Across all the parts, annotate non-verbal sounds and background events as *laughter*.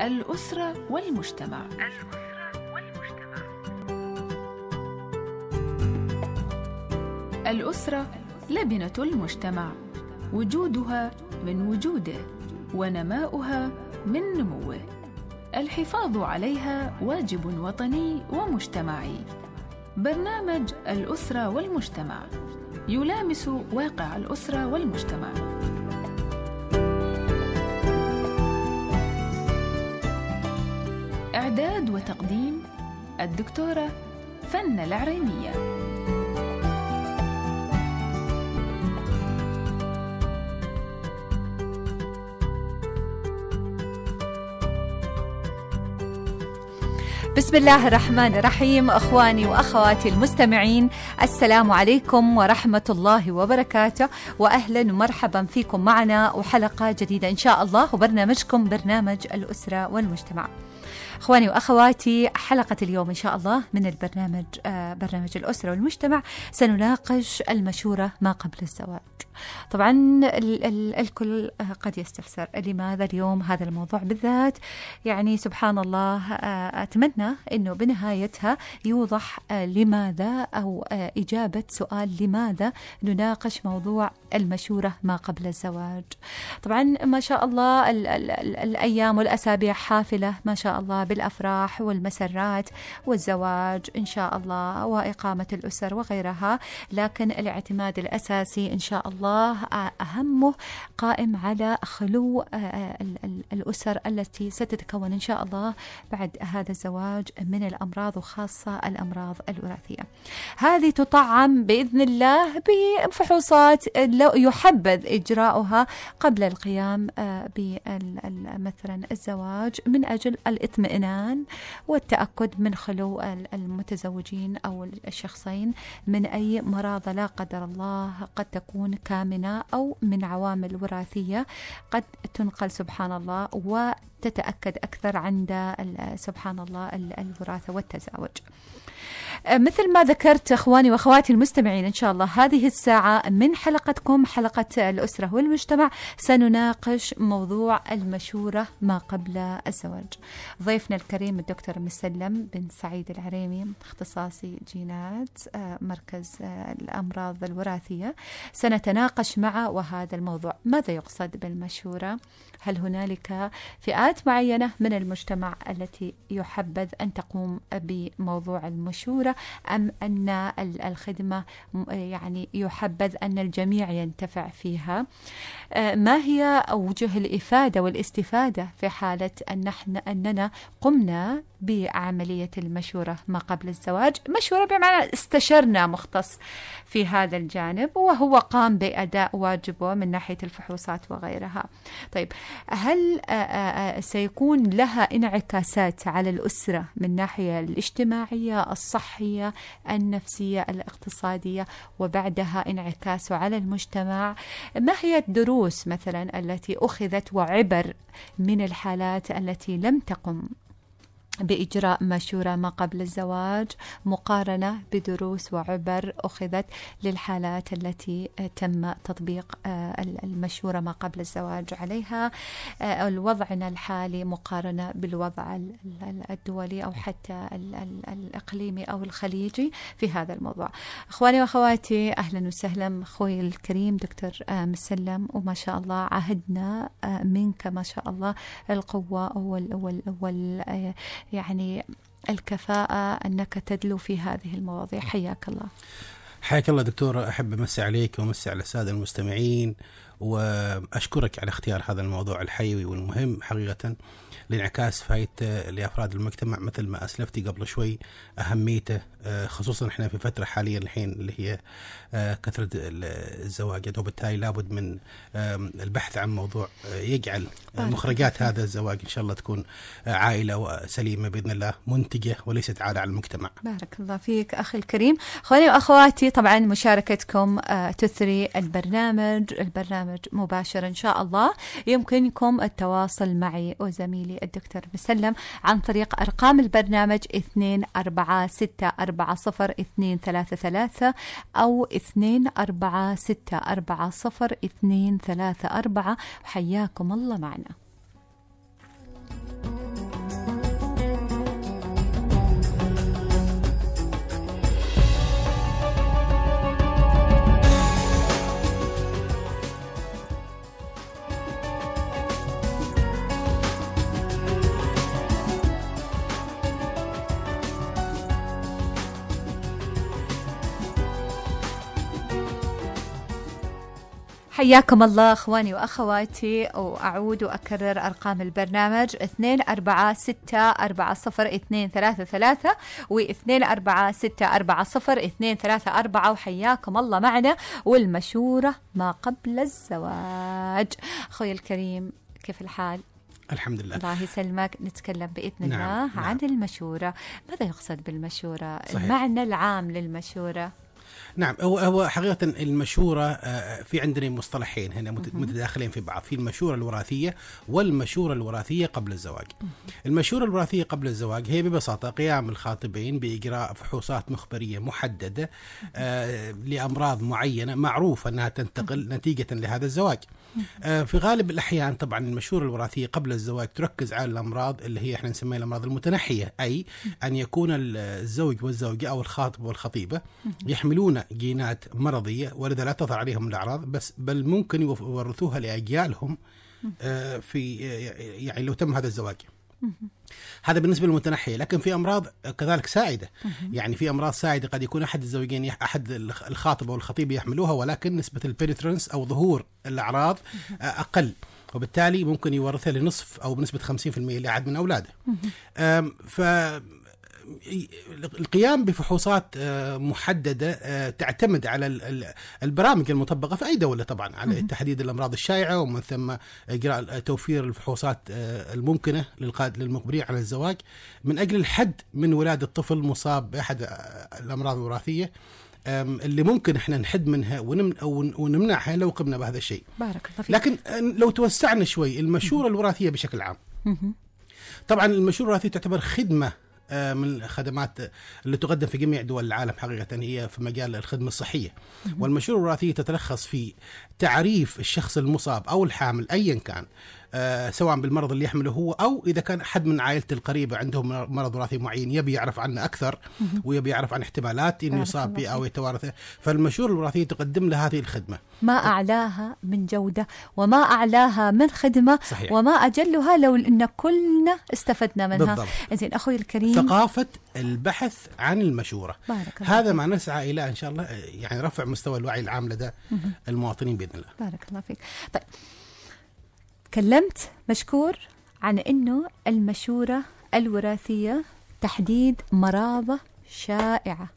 الأسرة والمجتمع الأسرة لبنة المجتمع وجودها من وجوده ونماؤها من نموه الحفاظ عليها واجب وطني ومجتمعي برنامج الأسرة والمجتمع يلامس واقع الأسرة والمجتمع إعداد وتقديم الدكتورة فن العرينية بسم الله الرحمن الرحيم اخواني واخواتي المستمعين السلام عليكم ورحمه الله وبركاته واهلا ومرحبا فيكم معنا وحلقه جديده ان شاء الله وبرنامجكم برنامج الاسره والمجتمع. اخواني واخواتي حلقه اليوم ان شاء الله من البرنامج آه، برنامج الاسره والمجتمع سنناقش المشوره ما قبل الزواج. طبعا ال- ال- الكل آه، قد يستفسر لماذا اليوم هذا الموضوع بالذات يعني سبحان الله آه، اتمنى انه بنهايتها يوضح لماذا او اجابه سؤال لماذا نناقش موضوع المشوره ما قبل الزواج. طبعا ما شاء الله ال- الايام والاسابيع حافله ما شاء الله بالافراح والمسرات والزواج ان شاء الله واقامه الاسر وغيرها لكن الاعتماد الاساسي ان شاء الله اهمه قائم على خلو آه، آه، الأسر التي ستتكون إن شاء الله بعد هذا الزواج من الأمراض وخاصة الأمراض الوراثية هذه تطعم بإذن الله بفحوصات يحبذ إجراؤها قبل القيام آه، مثلا الزواج من أجل الاطمئنان والتأكد من خلو المتزوجين أو الشخصين من أي مرض لا قدر الله قد تكون كامنة أو من عوامل وراثية قد تنقل سبحان الله الله وتتأكد أكثر عند سبحان الله الوراثة والتزاوج أه، مثل ما ذكرت اخواني واخواتي المستمعين ان شاء الله هذه الساعه من حلقتكم حلقه الاسره والمجتمع سنناقش موضوع المشوره ما قبل الزواج. ضيفنا الكريم الدكتور مسلم بن سعيد العريمي اختصاصي جينات أه، مركز أه، الامراض الوراثيه سنتناقش معه وهذا الموضوع ماذا يقصد بالمشوره؟ هل هنالك فئات معينه من المجتمع التي يحبذ ان تقوم بموضوع المشوره؟ بالضرورة أم أن الخدمة يعني يحبذ أن الجميع ينتفع فيها آه، ما هي أوجه الإفادة والاستفادة في حالة أن نحن أننا قمنا بعملية المشورة ما قبل الزواج مشورة بمعنى استشرنا مختص في هذا الجانب وهو قام بأداء واجبه من ناحية الفحوصات وغيرها طيب هل آه، آه، سيكون لها انعكاسات على الأسرة من ناحية الاجتماعية الصحة الصحية النفسية الاقتصادية وبعدها انعكاسه على المجتمع ما هي الدروس مثلا التي أخذت وعبر من الحالات التي لم تقم بإجراء مشورة ما قبل الزواج مقارنة بدروس وعبر أخذت للحالات التي تم تطبيق آه، المشورة ما قبل الزواج عليها آه، وضعنا الحالي مقارنة بالوضع الدولي أو حتى الإقليمي أو الخليجي في هذا الموضوع أخواني وأخواتي أهلا وسهلا أخوي الكريم دكتور آه، مسلم وما شاء الله عهدنا منك ما شاء الله القوة وال, وال, وال يعني الكفاءة أنك تدلو في هذه المواضيع حياك الله حياك الله دكتور أحب أمسي عليك وأمسي على السادة المستمعين وأشكرك على اختيار هذا الموضوع الحيوي والمهم حقيقة لانعكاس فائدته لأفراد المجتمع مثل ما أسلفتي قبل شوي أهميته آه، خصوصا احنا في فتره حاليا الحين اللي هي آه، كثره الزواجات وبالتالي لابد من البحث عن موضوع آه، يجعل مخرجات هذا الزواج ان شاء الله تكون عائله سليمه باذن الله منتجه وليست عاده على المجتمع. بارك الله فيك اخي الكريم، اخواني واخواتي طبعا مشاركتكم تثري البرنامج، البرنامج مباشر ان شاء الله، يمكنكم التواصل معي وزميلي الدكتور مسلم عن طريق ارقام البرنامج 2464 أربعة صفر اثنين ثلاثة ثلاثة أو اثنين أربعة ستة أربعة صفر اثنين ثلاثة أربعة حياكم الله معنا حياكم الله اخواني واخواتي واعود واكرر ارقام البرنامج 2 4 0 2 3 3 و 2 4 0 2 3 4 وحياكم الله معنا والمشوره ما قبل الزواج. اخوي الكريم كيف الحال؟ الحمد لله الله يسلمك نتكلم باذن نعم الله نعم. عن المشوره، ماذا يقصد بالمشوره؟ صحيح. المعنى العام للمشوره؟ نعم هو هو حقيقه المشوره آه، في عندنا مصطلحين هنا متداخلين في بعض في المشوره الوراثيه والمشوره الوراثيه قبل الزواج. المشوره الوراثيه قبل الزواج هي ببساطه قيام الخاطبين باجراء فحوصات مخبريه محدده آه، لامراض معينه معروفه انها تنتقل نتيجه لهذا الزواج. آه، في غالب الاحيان طبعا المشوره الوراثيه قبل الزواج تركز على الامراض اللي هي احنا نسميها الامراض المتنحيه اي ان يكون الزوج والزوجه او الخاطب والخطيبه يحملون جينات مرضيه ولذا لا تظهر عليهم الاعراض بس بل ممكن يورثوها لاجيالهم آه، في آه، يعني لو تم هذا الزواج. هذا بالنسبه للمتنحيه لكن في امراض كذلك ساعده يعني في امراض ساعده قد يكون احد الزوجين احد الخاطب او الخطيب يحملوها ولكن نسبه البنترنس او ظهور الاعراض آه، اقل وبالتالي ممكن يورثها لنصف او بنسبه 50% لاحد من اولاده. ف القيام بفحوصات آه، محدده آه، تعتمد على البرامج المطبقه في اي دوله طبعا على تحديد الامراض الشائعه ومن ثم اجراء توفير الفحوصات آه، الممكنه للمقبلين على الزواج من اجل الحد من ولاده طفل مصاب باحد الامراض الوراثيه اللي ممكن احنا نحد منها ونمنعها لو قمنا بهذا الشيء. بارك الله فيك. لكن لو توسعنا شوي المشوره الوراثيه بشكل عام. طبعا المشوره الوراثيه تعتبر خدمه آه، من الخدمات اللي تقدم في جميع دول العالم حقيقة يعني هي في مجال الخدمة الصحية والمشروع الوراثي تتلخص في تعريف الشخص المصاب أو الحامل أيا كان آه، سواء بالمرض اللي يحمله هو او اذا كان حد من عائلته القريبه عندهم مرض وراثي معين يبي يعرف عنه اكثر ويبي يعرف عن احتمالات انه يصاب به او يتوارثه فالمشوره الوراثيه تقدم له هذه الخدمه ما اعلاها من جوده وما اعلاها من خدمه صحيح. وما اجلها لو ان كلنا استفدنا منها بالضبط. زين اخوي الكريم ثقافه البحث عن المشوره بارك هذا بارك. ما نسعى الى ان شاء الله يعني رفع مستوى الوعي العام لدى المواطنين باذن الله بارك الله فيك طيب تكلمت مشكور عن أنه المشورة الوراثية تحديد مرابة شائعة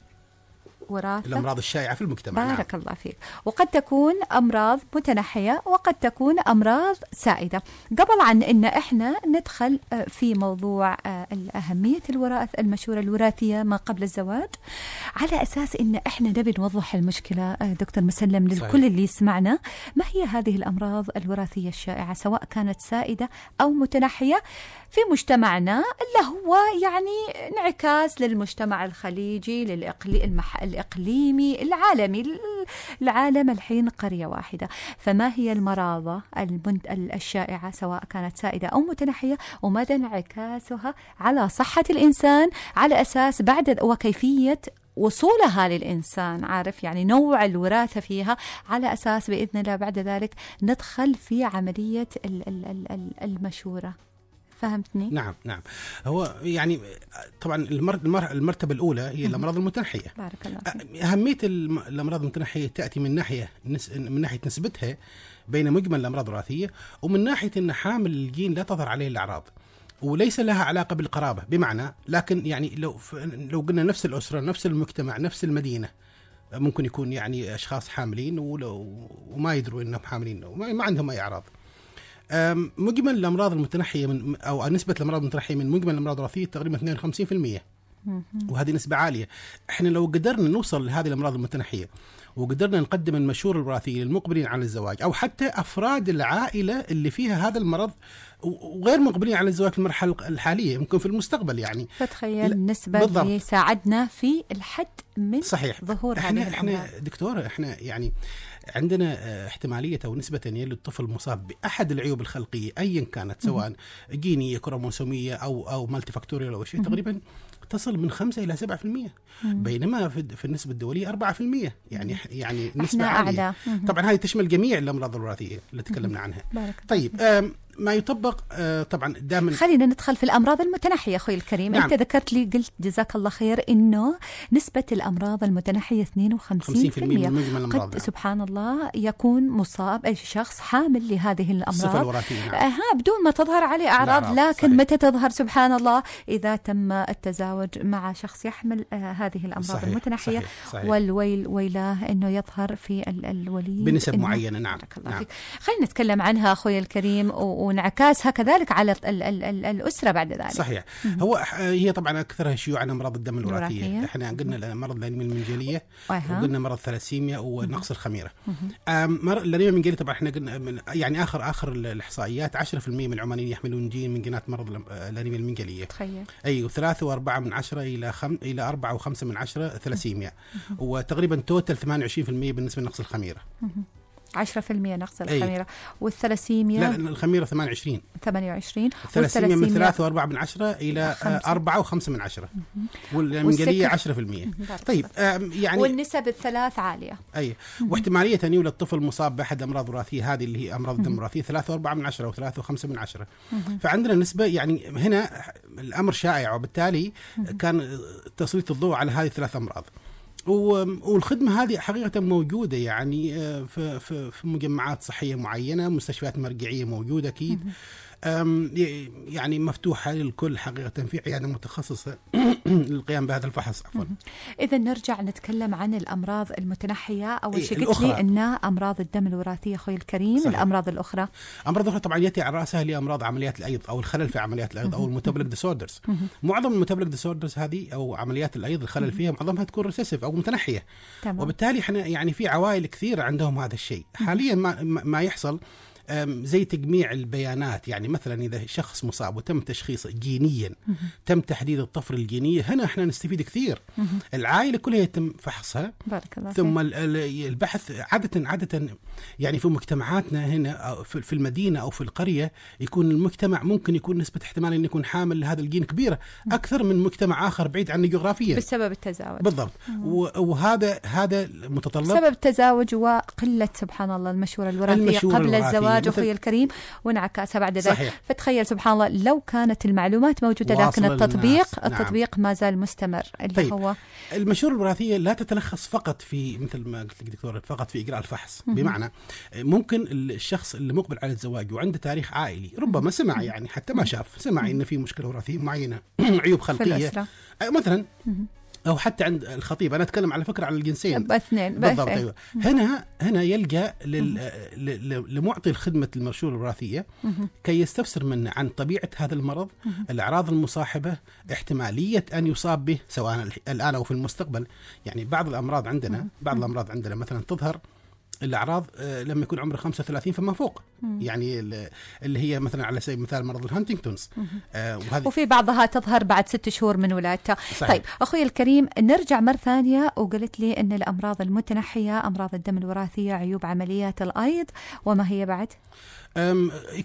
وراثة الأمراض الشائعة في المجتمع نعم. بارك نعم. الله فيك وقد تكون أمراض متنحية وقد تكون أمراض سائدة قبل عن أن إحنا ندخل آه، في موضوع آه، أهمية الوراثة المشورة الوراثية ما قبل الزواج على أساس أن إحنا نبي نوضح المشكلة آه، دكتور مسلم للكل صحيح. اللي يسمعنا ما هي هذه الأمراض الوراثية الشائعة سواء كانت سائدة أو متنحية في مجتمعنا اللي هو يعني انعكاس للمجتمع الخليجي للإقليم المح... الإقليمي العالمي العالم الحين قرية واحدة فما هي المراضة الشائعة سواء كانت سائدة أو متنحية ومدى انعكاسها على صحة الإنسان على أساس بعد وكيفية وصولها للإنسان عارف يعني نوع الوراثة فيها على أساس بإذن الله بعد ذلك ندخل في عملية المشورة فهمتني؟ نعم نعم هو يعني طبعا المرتبة الأولى هي الأمراض المتنحية بارك الله فيك. أهمية الأمراض المتنحية تأتي من ناحية من ناحية نسبتها بين مجمل الأمراض الوراثية ومن ناحية أن حامل الجين لا تظهر عليه الأعراض وليس لها علاقه بالقرابه بمعنى لكن يعني لو لو قلنا نفس الاسره نفس المجتمع نفس المدينه ممكن يكون يعني اشخاص حاملين ولو وما يدروا انهم حاملين وما ما عندهم اي اعراض مجمل الامراض المتنحيه من او نسبه الامراض المتنحيه من مجمل الامراض الوراثيه تقريبا 52% وهذه نسبة عالية احنا لو قدرنا نوصل لهذه الأمراض المتنحية وقدرنا نقدم المشورة الوراثية للمقبلين على الزواج أو حتى أفراد العائلة اللي فيها هذا المرض وغير مقبلين على الزواج في المرحلة الحالية يمكن في المستقبل يعني فتخيل النسبة اللي ساعدنا في الحد من صحيح. ظهور احنا احنا دكتورة احنا يعني عندنا آه، احتماليه او نسبه ان يلد الطفل مصاب باحد العيوب الخلقيه ايا كانت سواء جينيه كروموسوميه او او مالتي فاكتوريال او شيء تقريبا تصل من 5 الى 7% بينما في, في النسبه الدوليه 4% يعني يعني نسبه عاليه أعلى. طبعا هذه تشمل جميع الامراض الوراثيه اللي تكلمنا عنها طيب ما يطبق آه، طبعا دائما خلينا ندخل في الامراض المتناحيه اخوي الكريم نعم. انت ذكرت لي قلت جزاك الله خير انه نسبه الامراض المتناحيه 52% من مجمل الامراض قد نعم. سبحان الله يكون مصاب اي شخص حامل لهذه الامراض الوراثيه نعم. آه، بدون ما تظهر عليه نعم، اعراض نعم، لكن صحيح. متى تظهر سبحان الله اذا تم التزاوج مع شخص يحمل آه، هذه الامراض صحيح. المتناحيه صحيح. صحيح. والويل ويلاه انه يظهر في الولي بنسب معينه نعم, نعم. خلينا نتكلم عنها اخوي الكريم و وانعكاسها كذلك على ال ال ال الاسره بعد ذلك. صحيح، مم. هو هي طبعا اكثرها شيوعا امراض الدم الوراثيه، احنا قلنا مرض الانيميا المنجليه وقلنا مرض ثلاسيميا ونقص الخميره. الانيميا المنجليه طبعا احنا قلنا من يعني اخر اخر الاحصائيات 10% من العمانيين يحملون جين من جينات مرض الانيميا المنجليه. تخيل. اي أيوة، وثلاثة و من 10 الى خم... الى أربعة وخمسة من 10 ثلاسيميا وتقريبا توتل 28% بالنسبه لنقص الخميره. 10% نقص إيه. الخميره والثلاسيميا لا الخميره 28 28 الثلاسيميا من 3 و4 من 10 الى 4 و5 من 10 والمنجليه 10% طيب يعني والنسب الثلاث عاليه اي واحتماليه ان يولد طفل مصاب باحد امراض وراثيه هذه اللي هي امراض الدم الوراثيه 3 و4 من 10 و3 و5 من 10 فعندنا نسبه يعني هنا الامر شائع وبالتالي كان تسليط الضوء على هذه الثلاث امراض والخدمه هذه حقيقه موجوده يعني آه، في في مجمعات صحيه معينه مستشفيات مرجعيه موجوده اكيد يعني مفتوحة للكل حقيقة في عيادة متخصصة *clears throat* للقيام بهذا الفحص عفوا إذا نرجع نتكلم عن الأمراض المتنحية أول إيه، شيء قلت لي أن أمراض الدم الوراثية أخوي الكريم صحيح. الأمراض الأخرى أمراض أخرى طبعا يأتي على رأسها هي أمراض عمليات الأيض أو الخلل في عمليات الأيض أو المتابلك ديسوردرز معظم المتابلك ديسوردرز هذه أو عمليات الأيض الخلل فيها معظمها تكون ريسيسيف أو متنحية تمام. وبالتالي احنا يعني في عوائل كثيرة عندهم هذا الشيء حاليا ما, ما يحصل زي تجميع البيانات يعني مثلا اذا شخص مصاب وتم تشخيصه جينيا تم تحديد الطفره الجينيه هنا احنا نستفيد كثير العائله كلها يتم فحصها بارك الله ثم البحث عاده عاده يعني في مجتمعاتنا هنا أو في المدينه او في القريه يكون المجتمع ممكن يكون نسبه احتمال انه يكون حامل لهذا الجين كبيره اكثر من مجتمع اخر بعيد عنه جغرافيا بسبب التزاوج بالضبط وهذا هذا متطلب بسبب التزاوج وقله سبحان الله المشوره الوراثيه قبل الزواج الزواج اخوي الكريم وانعكاسها بعد ذلك صحيح. فتخيل سبحان الله لو كانت المعلومات موجوده لكن التطبيق الناس. التطبيق نعم. ما زال مستمر اللي طيب. هو المشورة الوراثية لا تتلخص فقط في مثل ما قلت لك دكتور فقط في إجراء الفحص م-م. بمعنى ممكن الشخص اللي مقبل على الزواج وعنده تاريخ عائلي ربما سمع يعني حتى ما شاف سمع إن في مشكلة وراثية معينة *clears throat* عيوب خلقية مثلا م او حتى عند الخطيب انا اتكلم على فكره عن الجنسين اثنين بالضبط إيه. ايوه هنا هنا يلجا لمعطي الخدمه المرشوره الوراثيه كي يستفسر منه عن طبيعه هذا المرض الاعراض المصاحبه احتماليه ان يصاب به سواء الان او في المستقبل يعني بعض الامراض عندنا بعض الامراض عندنا مثلا تظهر الاعراض آه، لما يكون عمره 35 فما فوق مم. يعني اللي هي مثلا على سبيل المثال مرض الهانتينغتونز آه وفي بعضها تظهر بعد ست شهور من ولادته طيب اخوي الكريم نرجع مره ثانيه وقلت لي ان الامراض المتنحيه امراض الدم الوراثيه عيوب عمليات الايض وما هي بعد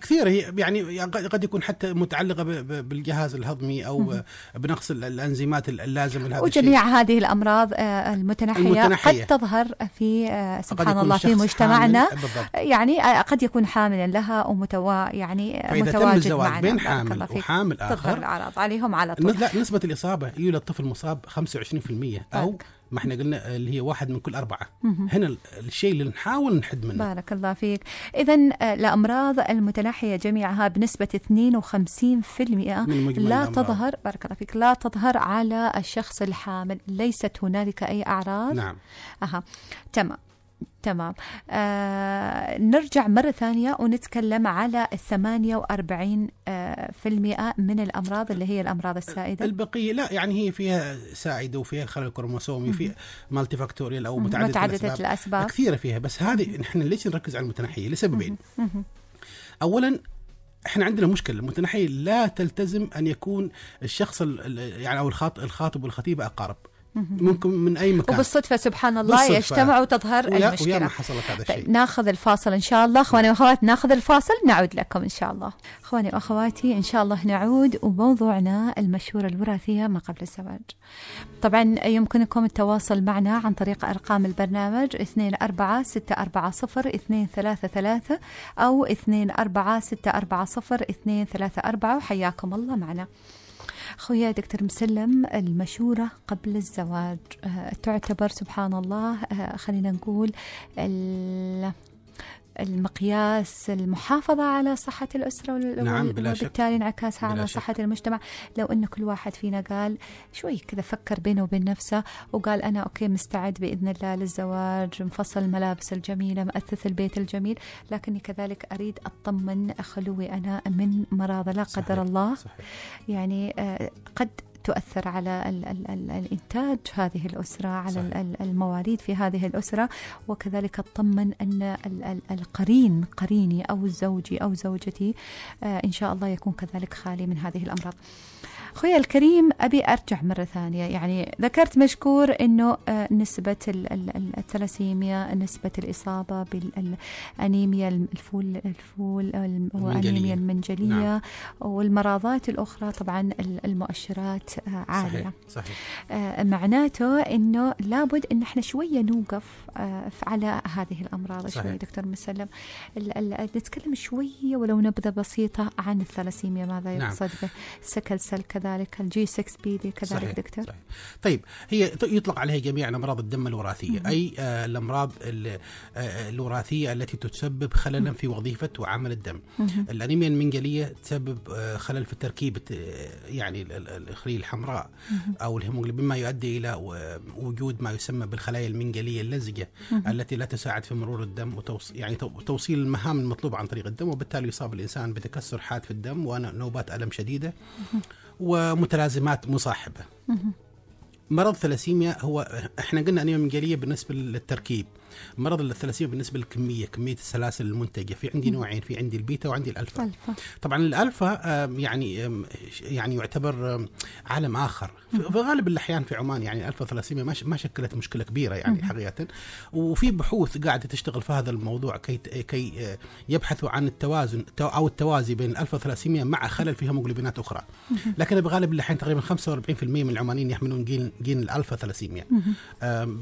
كثير هي يعني قد يكون حتى متعلقه بالجهاز الهضمي او بنقص الانزيمات اللازمه لهذا وجميع الشيء. هذه الامراض المتنحيه, المتنحية. قد تظهر في آه، سبحان الله في مجتمعنا يعني آه، قد يكون حاملا لها ومتوا يعني متواجد تم الزواج معنا بين حامل وحامل اخر تظهر الاعراض عليهم على طول نسبه الاصابه يولد الطفل مصاب 25% او ما احنا قلنا اللي هي واحد من كل أربعة هنا الشيء اللي نحاول نحد منه بارك الله فيك إذا آه، الأمراض المتلاحية جميعها بنسبة 52% لا الأمراض. تظهر بارك الله فيك لا تظهر على الشخص الحامل ليست هنالك أي أعراض نعم أها تمام تمام آه نرجع مرة ثانية ونتكلم على الثمانية وأربعين آه، في المئة من الأمراض اللي هي الأمراض السائدة البقية لا يعني هي فيها سائدة وفيها خلل كروموسومي في مالتي فاكتوريال أو متعددة, متعددة الأسباب, الأسباب. كثيرة فيها بس هذه نحن ليش نركز على المتنحية لسببين أولا احنا عندنا مشكله المتنحيه لا تلتزم ان يكون الشخص يعني او الخاطب والخطيبه اقارب ممكن من اي مكان وبالصدفه سبحان الله بالصدفة. يجتمع وتظهر ويا المشكله ويا ما حصلت هذا الشيء ناخذ الفاصل ان شاء الله اخواني واخواتي ناخذ الفاصل نعود لكم ان شاء الله اخواني واخواتي ان شاء الله نعود وموضوعنا المشوره الوراثيه ما قبل الزواج طبعا يمكنكم التواصل معنا عن طريق ارقام البرنامج 24640 او 24640 234 وحياكم الله معنا خويا دكتور مسلم المشورة قبل الزواج أه، تعتبر سبحان الله أه، خلينا نقول المقياس المحافظة على صحة الأسرة نعم بلا وبالتالي انعكاسها على على شك. صحة المجتمع لو أن كل واحد فينا قال شوي كذا فكر بينه وبين نفسه وقال أنا أوكي مستعد بإذن الله للزواج مفصل الملابس الجميلة مأثث البيت الجميل لكني كذلك أريد أطمن خلوي أنا من مرض لا قدر صحيح. الله صحيح. يعني آه، قد تؤثر على ال ال ال الإنتاج هذه الأسرة على ال في هذه الأسرة وكذلك أطمن أن ال ال القرين قريني أو زوجي أو زوجتي آه، إن شاء الله يكون كذلك خالي من هذه الأمراض أخوي الكريم أبي أرجع مرة ثانية يعني ذكرت مشكور أنه آه، نسبة الثلاسيميا نسبة الإصابة بالأنيميا الفول الفول وأنيميا المنجلية نعم. والمراضات الأخرى طبعا المؤشرات آه، عالية صحيح. صحيح. آه، معناته أنه لابد أن احنا شوية نوقف على هذه الأمراض صحيح. شوية دكتور مسلم نتكلم شوية ولو نبذة بسيطة عن الثلاسيميا ماذا نعم. يقصد نعم. به سكل سلك كذا كذلك الجي 6 بي دي كذلك صحيح دكتور صحيح. طيب هي يطلق عليها جميع امراض الدم الوراثيه مم. اي آه الامراض آه، الوراثيه التي تسبب خللا في وظيفه وعمل الدم مم. الانيميا المنجليه تسبب آه خلل في تركيبه آه يعني الخليه الحمراء مم. او الهيموجلوبين ما يؤدي الى وجود ما يسمى بالخلايا المنجليه اللزجه التي لا تساعد في مرور الدم وتوصيل يعني توصيل المهام المطلوبه عن طريق الدم وبالتالي يصاب الانسان بتكسر حاد في الدم ونوبات الم شديده ومتلازمات مصاحبه مرض ثلاسيميا هو احنا قلنا انيميا مجاليه بالنسبه للتركيب مرض الثلاسيميا بالنسبه للكميه كميه السلاسل المنتجه في عندي نوعين في عندي البيتا وعندي الالفا طبعا الالفا يعني يعني يعتبر عالم اخر في غالب الاحيان في عمان يعني الالفا ثلاسيميا ما شكلت مشكله كبيره يعني حقيقه وفي بحوث قاعده تشتغل في هذا الموضوع كي كي آه، يبحثوا عن التوازن او التوازي بين الالفا ثلاسيميا مع خلل في هيموجلوبينات اخرى لكن بغالب الاحيان تقريبا 45% من العمانيين يحملون جين جين الالفا ثلاسيميا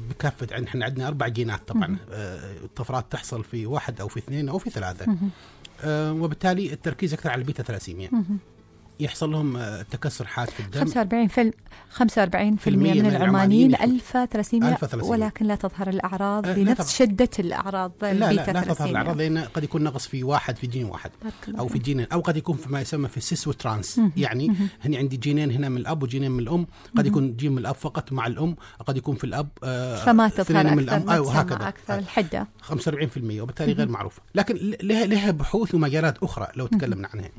بكافه يعني احنا عندنا اربع جينات طبعا طبعا آه، الطفرات تحصل في واحد او في اثنين او في ثلاثه آه، وبالتالي التركيز اكثر على البيتا ثلاسيميا يحصل لهم آه، تكسر حاد في الدم 45 فيلم 45 في المية من, من العمانيين الفترسيميا ولكن لا تظهر الاعراض أه بنفس تظهر. شده الاعراض لا لا, لا, لا تظهر الاعراض لان قد يكون نقص في واحد في جين واحد او في جينين او قد يكون في ما يسمى في السيس وترانس يعني هني عندي جينين هنا من الاب وجينين من الام قد يكون جين من الاب فقط مع الام قد يكون في الاب آه فما تظهر من الام أيوة، آه وهكذا اكثر الحده 45% وبالتالي غير معروفه لكن لها لها بحوث ومجالات اخرى لو تكلمنا عنها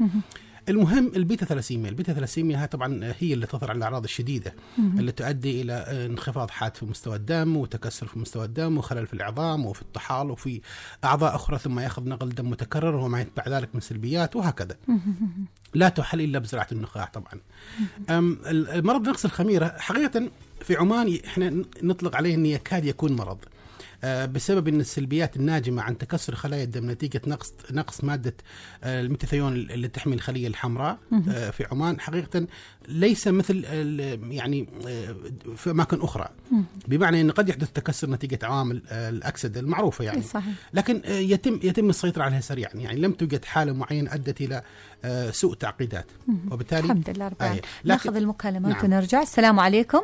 المهم البيتا ثلاسيميا البيتا ثلاسيميا طبعا هي اللي تظهر على الاعراض الشديده اللي تؤدي الى انخفاض حاد في مستوى الدم وتكسر في مستوى الدم وخلل في العظام وفي الطحال وفي اعضاء اخرى ثم ياخذ نقل دم متكرر وما يتبع ذلك من سلبيات وهكذا لا تحل الا بزراعه النخاع طبعا مرض نقص الخميره حقيقه في عمان احنا نطلق عليه انه يكاد يكون مرض آه، بسبب ان السلبيات الناجمه عن تكسر خلايا الدم نتيجه نقص نقص ماده آه، الميتاثيون اللي تحمي الخليه الحمراء آه، في عمان حقيقه ليس مثل يعني في اماكن اخرى بمعنى ان قد يحدث تكسر نتيجه عوامل الاكسده المعروفه يعني صحيح. لكن يتم يتم السيطره عليها سريعا يعني لم توجد حاله معينه ادت الى سوء تعقيدات وبالتالي الحمد لله رب آية. العالمين آيه. ناخذ المكالمات نعم. ونرجع السلام عليكم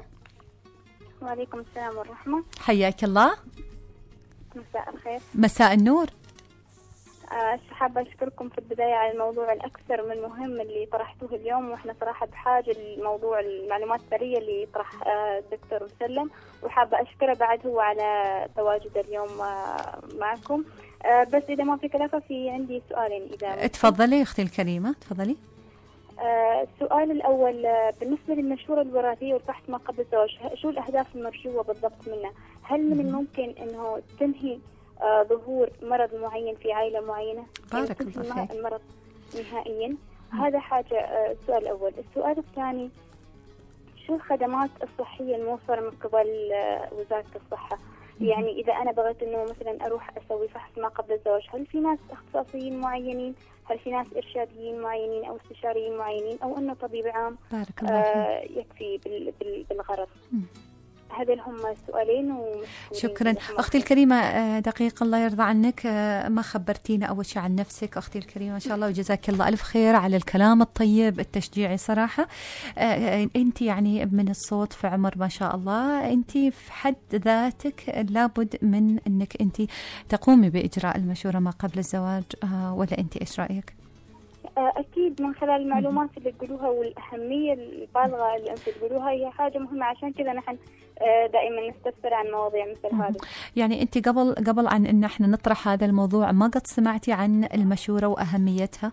وعليكم السلام ورحمه حياك الله مساء الخير مساء النور آه، حابة أشكركم في البداية على الموضوع الأكثر من مهم اللي طرحتوه اليوم وإحنا صراحة بحاجة لموضوع المعلومات الثرية اللي طرح آه، الدكتور مسلم وحابة أشكره بعد هو على تواجده اليوم آه، معكم بس إذا ما في كلافة في عندي سؤالين إذا تفضلي أختي الكريمة تفضلي آه، السؤال الأول آه، بالنسبة للمنشورة الوراثية والبحث ما قبل الزواج شو الأهداف المرجوة بالضبط منه هل من الممكن أنه تنهي آه، ظهور مرض معين في عائلة معينة يعني بارك الله فيك المرض نهائيا هذا حاجة السؤال الأول السؤال الثاني شو الخدمات الصحية الموفرة من قبل وزارة الصحة يعني إذا أنا بغيت أنه مثلا أروح أسوي فحص ما قبل الزواج هل في ناس اختصاصيين معينين هل في ناس إرشاديين معينين أو استشاريين معينين أو أنه طبيب عام بارك الله آه يكفي بالغرض هذين هم سؤالين شكرا اختي الكريمه آه، دقيقه الله يرضى عنك آه، ما خبرتينا اول شيء عن نفسك اختي الكريمه ان شاء الله وجزاك الله الف خير على الكلام الطيب التشجيعي صراحه آه، انت يعني من الصوت في عمر ما شاء الله انت في حد ذاتك لابد من انك انت تقومي باجراء المشوره ما قبل الزواج ولا انت ايش رايك؟ آه، أكيد من خلال المعلومات اللي تقولوها والأهمية البالغة اللي انت تقولوها هي حاجة مهمة عشان كذا نحن آه، دائما نستفسر عن مواضيع مثل هذه يعني أنت قبل قبل عن أن احنا نطرح هذا الموضوع ما قد سمعتي عن المشورة وأهميتها؟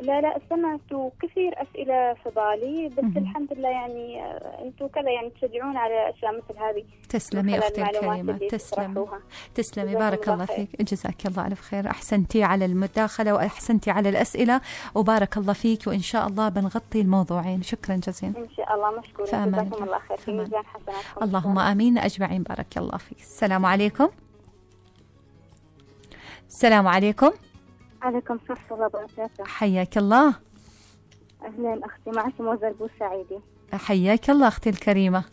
لا لا سمعت كثير أسئلة في بالي بس مم. الحمد لله يعني آه، أنتم كذا يعني تشجعون على أشياء مثل هذه تسلمي أختي الكريمة تسلمي تسلمي بارك الله فيك جزاك الله ألف خير أحسنتي على المداخلة وأحسنتي على الأسئلة وبارك الله فيك وإن شاء الله بنغطي الموضوعين شكرا جزيلا إن شاء الله مشكورة جزاكم الله خير في ميزان حسناتكم اللهم آمين أجمعين بارك الله فيك السلام عليكم السلام عليكم عليكم الصحة ورحمة الله وبركاته حياك الله أهلا أختي معك موزة البوسعيدي حياك الله أختي الكريمة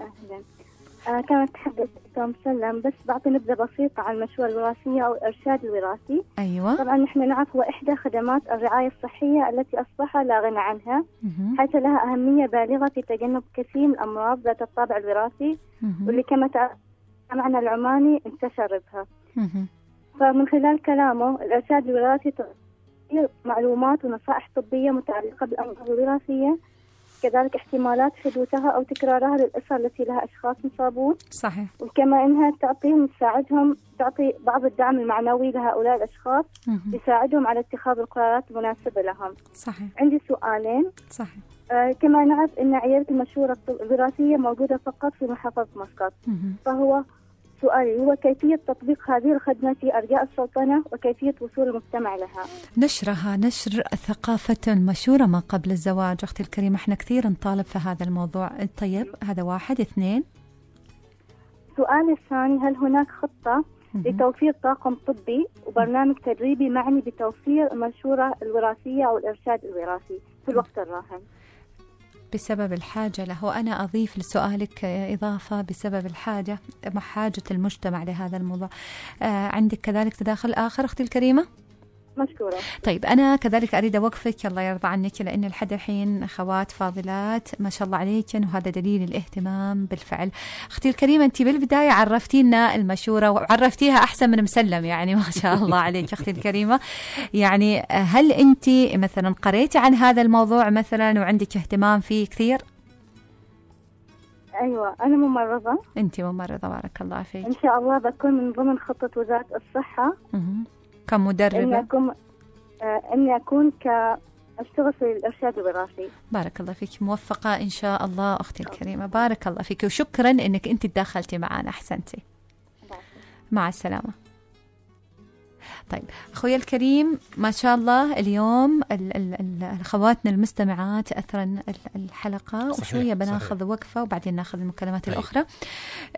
أهلا أنا كانت تحدث دكتور مسلم بس بعطي نبذة بسيطة عن المشورة الوراثية أو الإرشاد الوراثي أيوة طبعا نحن نعرف هو إحدى خدمات الرعاية الصحية التي أصبح لا غنى عنها مه. حيث لها أهمية بالغة في تجنب كثير من الأمراض ذات الطابع الوراثي مه. واللي كما معنى العماني انتشر بها مه. فمن خلال كلامه الإرشاد الوراثي معلومات ونصائح طبية متعلقة بالأمراض الوراثية كذلك احتمالات حدوثها أو تكرارها للأسر التي لها أشخاص مصابون صحيح وكما أنها تعطيهم تساعدهم تعطي بعض الدعم المعنوي لهؤلاء الأشخاص يساعدهم على اتخاذ القرارات المناسبة لهم صحيح عندي سؤالين صحيح آه، كما نعرف أن عيادة المشورة الوراثية موجودة فقط في محافظة مسقط فهو سؤالي هو كيفية تطبيق هذه الخدمة في أرجاء السلطنة وكيفية وصول المجتمع لها نشرها نشر ثقافة مشهورة ما قبل الزواج أختي الكريمة احنا كثير نطالب في هذا الموضوع طيب هذا واحد اثنين سؤال الثاني هل هناك خطة لتوفير طاقم طبي وبرنامج تدريبي معني بتوفير المنشورة الوراثية أو الإرشاد الوراثي في الوقت الراهن بسبب الحاجة له وأنا أضيف لسؤالك إضافة بسبب الحاجة حاجة المجتمع لهذا الموضوع آه، عندك كذلك تداخل آخر أختي الكريمة مشكورة طيب أنا كذلك أريد أوقفك الله يرضى عنك لأن لحد الحين أخوات فاضلات ما شاء الله عليكن وهذا دليل الاهتمام بالفعل أختي الكريمة أنت بالبداية عرفتينا المشورة وعرفتيها أحسن من مسلم يعني ما شاء الله عليك أختي الكريمة يعني هل أنت مثلا قريتي عن هذا الموضوع مثلا وعندك اهتمام فيه كثير؟ ايوه انا ممرضه انت ممرضه بارك الله فيك ان شاء الله بكون من ضمن خطه وزاره الصحه كمدربة إني أكون إني أكون ك اشتغل في الارشاد الوراثي بارك الله فيك موفقه ان شاء الله اختي الكريمه بارك الله فيك وشكرا انك انت تداخلتي معنا احسنتي مع السلامه طيب اخوي الكريم ما شاء الله اليوم اخواتنا المستمعات اثرن الحلقه صحيح وشويه بناخذ صحيح. وقفه وبعدين ناخذ المكالمات طيب. الاخرى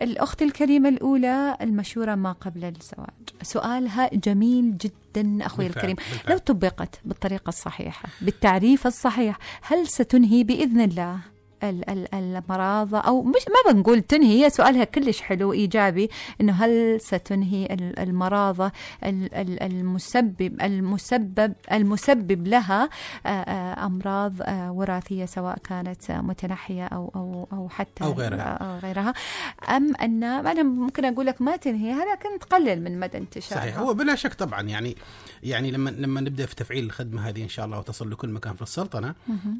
الاخت الكريمه الاولى المشوره ما قبل الزواج سؤالها جميل جدا أخوي بالفعل. الكريم بالفعل. لو طبقت بالطريقة الصحيحة بالتعريف الصحيح هل ستنهي بإذن الله المرض او مش ما بنقول تنهي هي سؤالها كلش حلو ايجابي انه هل ستنهي المرض المسبب المسبب المسبب لها آه، آه، امراض آه، وراثيه سواء كانت متنحيه او او او حتى او غيرها أو غيرها ام ان انا ممكن اقول لك ما تنهيها لكن تقلل من مدى انتشارها صحيح هو بلا شك طبعا يعني يعني لما لما نبدا في تفعيل الخدمه هذه ان شاء الله وتصل لكل مكان في السلطنه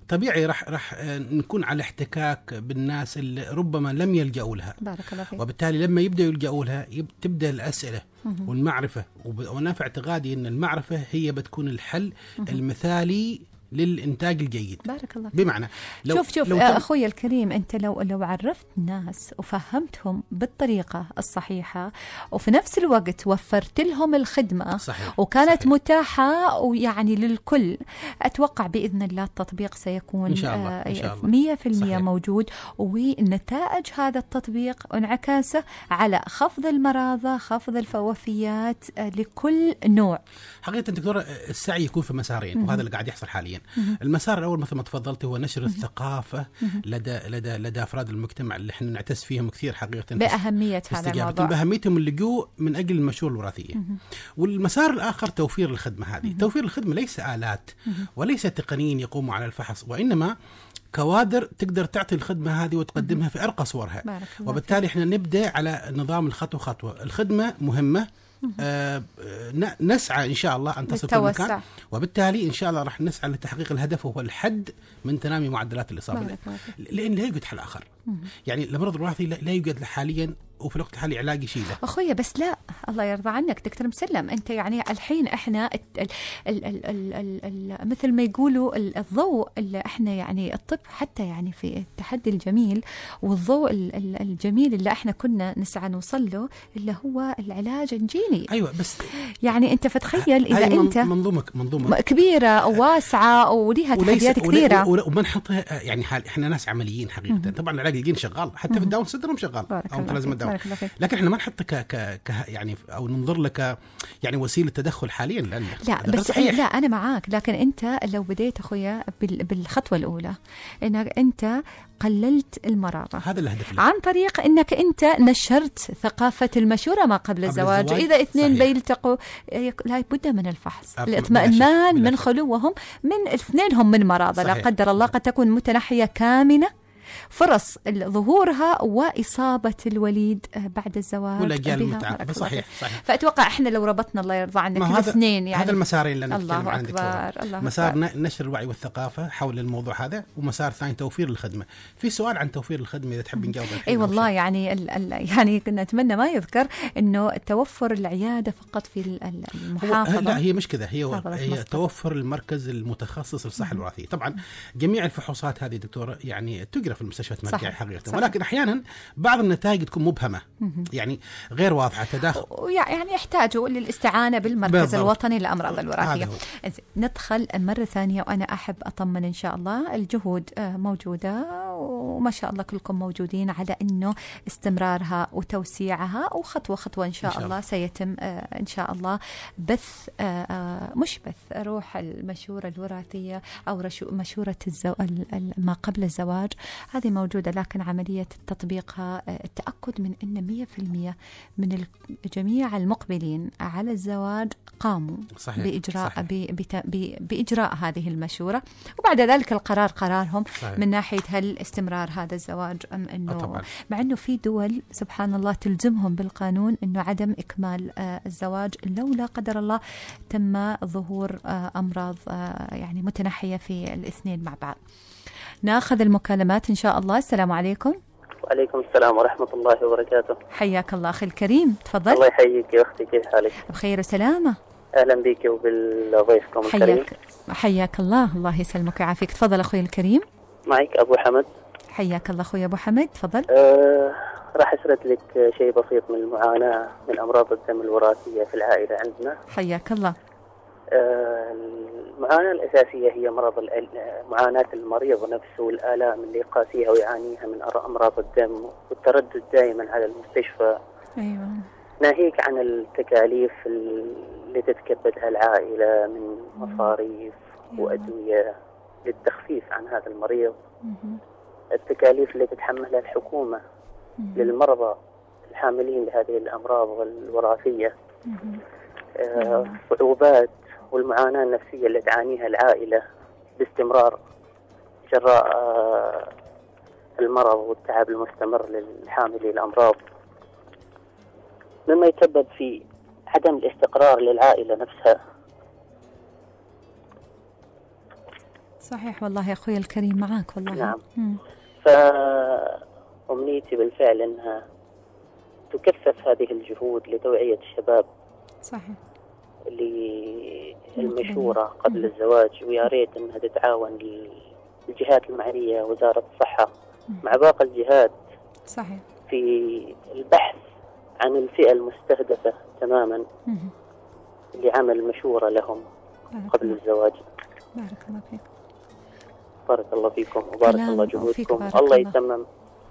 طبيعي راح راح نكون على احتكاك بالناس اللي ربما لم يلجأوا لها بارك الله فيك وبالتالي لما يبداوا يلجأوا لها تبدا الاسئله والمعرفه وانا في اعتقادي ان المعرفه هي بتكون الحل المثالي للانتاج الجيد بارك الله فيك. بمعنى لو شوف شوف لو تم... اخوي الكريم انت لو لو عرفت ناس وفهمتهم بالطريقه الصحيحه وفي نفس الوقت وفرت لهم الخدمه صحيح. وكانت صحيح. متاحه ويعني للكل اتوقع باذن الله التطبيق سيكون إن شاء الله. إن آه، شاء الله. 100% صحيح. موجود ونتائج هذا التطبيق انعكاسه على خفض المرضى خفض الفوفيات آه، لكل نوع حقيقه دكتور السعي يكون في مسارين وهذا اللي قاعد يحصل حاليا المسار الاول مثل ما تفضلت هو نشر الثقافه لدى لدى لدى افراد المجتمع اللي احنا نعتز فيهم كثير حقيقه باهميه هذا الموضوع باهميتهم اللجوء من اجل المشور الوراثيه والمسار الاخر توفير الخدمه هذه توفير الخدمه ليس الات وليس تقنيين يقوموا على الفحص وانما كوادر تقدر تعطي الخدمه هذه وتقدمها في ارقى صورها وبالتالي احنا نبدا على نظام الخطوه خطوه الخدمه مهمه آه، نسعى ان شاء الله ان تصل كل مكان وبالتالي ان شاء الله راح نسعى لتحقيق الهدف وهو الحد من تنامي معدلات الاصابه لان لا يوجد حل اخر يعني الامراض الوراثيه لا يوجد حاليا وفي الوقت الحالي علاج يشيله اخويا بس لا الله يرضى عنك دكتور مسلم انت يعني الحين احنا الـ الـ الـ الـ الـ الـ مثل ما يقولوا الضوء اللي احنا يعني الطب حتى يعني في التحدي الجميل والضوء الجميل اللي احنا كنا نسعى نوصل له اللي هو العلاج الجيني ايوه بس يعني انت فتخيل اذا انت منظومك منظومه كبيره أه. واسعه وليها تحديات كثيره ومنحطها يعني احنا ناس عمليين حقيقه طبعا العلاج الجيني شغال حتى في الداون سيندروم شغال او لازم الداون الله فيك لكن احنا ما نحط ك... ك... يعني او ننظر لك يعني وسيله تدخل حاليا لان لا بس صحيح. إيه، لا انا معاك لكن انت لو بديت اخويا بال... بالخطوه الاولى انك انت قللت المرارة هذا الهدف لك. عن طريق أنك أنت نشرت ثقافة المشورة ما قبل, قبل الزواج. الزواج إذا اثنين بيلتقوا إيه، لا بد من الفحص الاطمئنان من خلوهم من اثنينهم من مرض لا قدر الله قد تكون متنحية كامنة فرص ظهورها وإصابة الوليد آه، بعد الزواج والأجيال المتعاقبة صحيح صحيح فأتوقع إحنا لو ربطنا الله يرضى عنك الاثنين يعني هذا المسارين اللي نتكلم عن دكتور الله مسار أكبر. نشر الوعي والثقافة حول الموضوع هذا ومسار ثاني توفير الخدمة في سؤال عن توفير الخدمة إذا تحبين نجاوب أي والله يعني الـ الـ يعني كنا نتمنى ما يذكر إنه توفر العيادة فقط في المحافظة لا هي مش كذا هي هي توفر المركز المتخصص للصحة الوراثية طبعا جميع الفحوصات هذه دكتورة يعني تقرأ في المستشفى تمرجع يعني حقيقه صحيح. ولكن احيانا بعض النتائج تكون مبهمه يعني غير واضحه تداخل يعني يحتاجوا للاستعانه بالمركز بالضبط. الوطني للامراض الوراثيه ندخل مره ثانيه وانا احب اطمن ان شاء الله الجهود آه، موجوده وما شاء الله كلكم موجودين على انه استمرارها وتوسيعها وخطوه خطوه ان شاء, إن شاء الله, الله سيتم آه، ان شاء الله بث آه، آه، مش بث روح المشوره الوراثيه او مشوره الزو... ما قبل الزواج هذه موجوده لكن عمليه تطبيقها التاكد من ان 100% من جميع المقبلين على الزواج قاموا صحيح. باجراء صحيح. ب... ب... باجراء هذه المشوره وبعد ذلك القرار قرارهم صحيح. من ناحيه هل استمرار هذا الزواج ام انه آه، طبعا. مع انه في دول سبحان الله تلزمهم بالقانون انه عدم اكمال آه، الزواج لو لا قدر الله تم ظهور آه، امراض يعني متنحيه في الاثنين مع بعض. ناخذ المكالمات ان شاء الله السلام عليكم. وعليكم السلام ورحمة الله وبركاته حياك الله أخي الكريم تفضل الله يحييك يا أختي كيف حالك؟ بخير وسلامة أهلا بك وبالضيفكم الكريم حياك الله الله يسلمك ويعافيك تفضل أخوي الكريم معك ابو حمد حياك الله اخوي ابو حمد تفضل أه راح اسرد لك شيء بسيط من المعاناه من امراض الدم الوراثيه في العائله عندنا حياك الله أه المعاناه الاساسيه هي مرض معاناه المريض نفسه والالام اللي يقاسيها ويعانيها من امراض الدم والتردد دائما على المستشفى ايوه ناهيك عن التكاليف اللي تتكبدها العائله من مصاريف أيوة. وادويه للتخفيف عن هذا المريض التكاليف اللي تتحملها الحكومة للمرضى الحاملين لهذه الأمراض الوراثية آه، نعم. الصعوبات والمعاناة النفسية اللي تعانيها العائلة باستمرار جراء آه، المرض والتعب المستمر للحاملي الأمراض مما يتسبب في عدم الاستقرار للعائلة نفسها صحيح والله يا أخوي الكريم معك والله نعم ف فأمنيتي بالفعل أنها تكثف هذه الجهود لتوعية الشباب صحيح للمشورة قبل مم. الزواج ويا ريت أنها تتعاون الجهات المعنية وزارة الصحة مم. مع باقي الجهات صحيح في البحث عن الفئة المستهدفة تماما مم. لعمل مشورة لهم قبل الزواج بارك الله فيك بارك الله فيكم وبارك الله جهودكم الله يتمم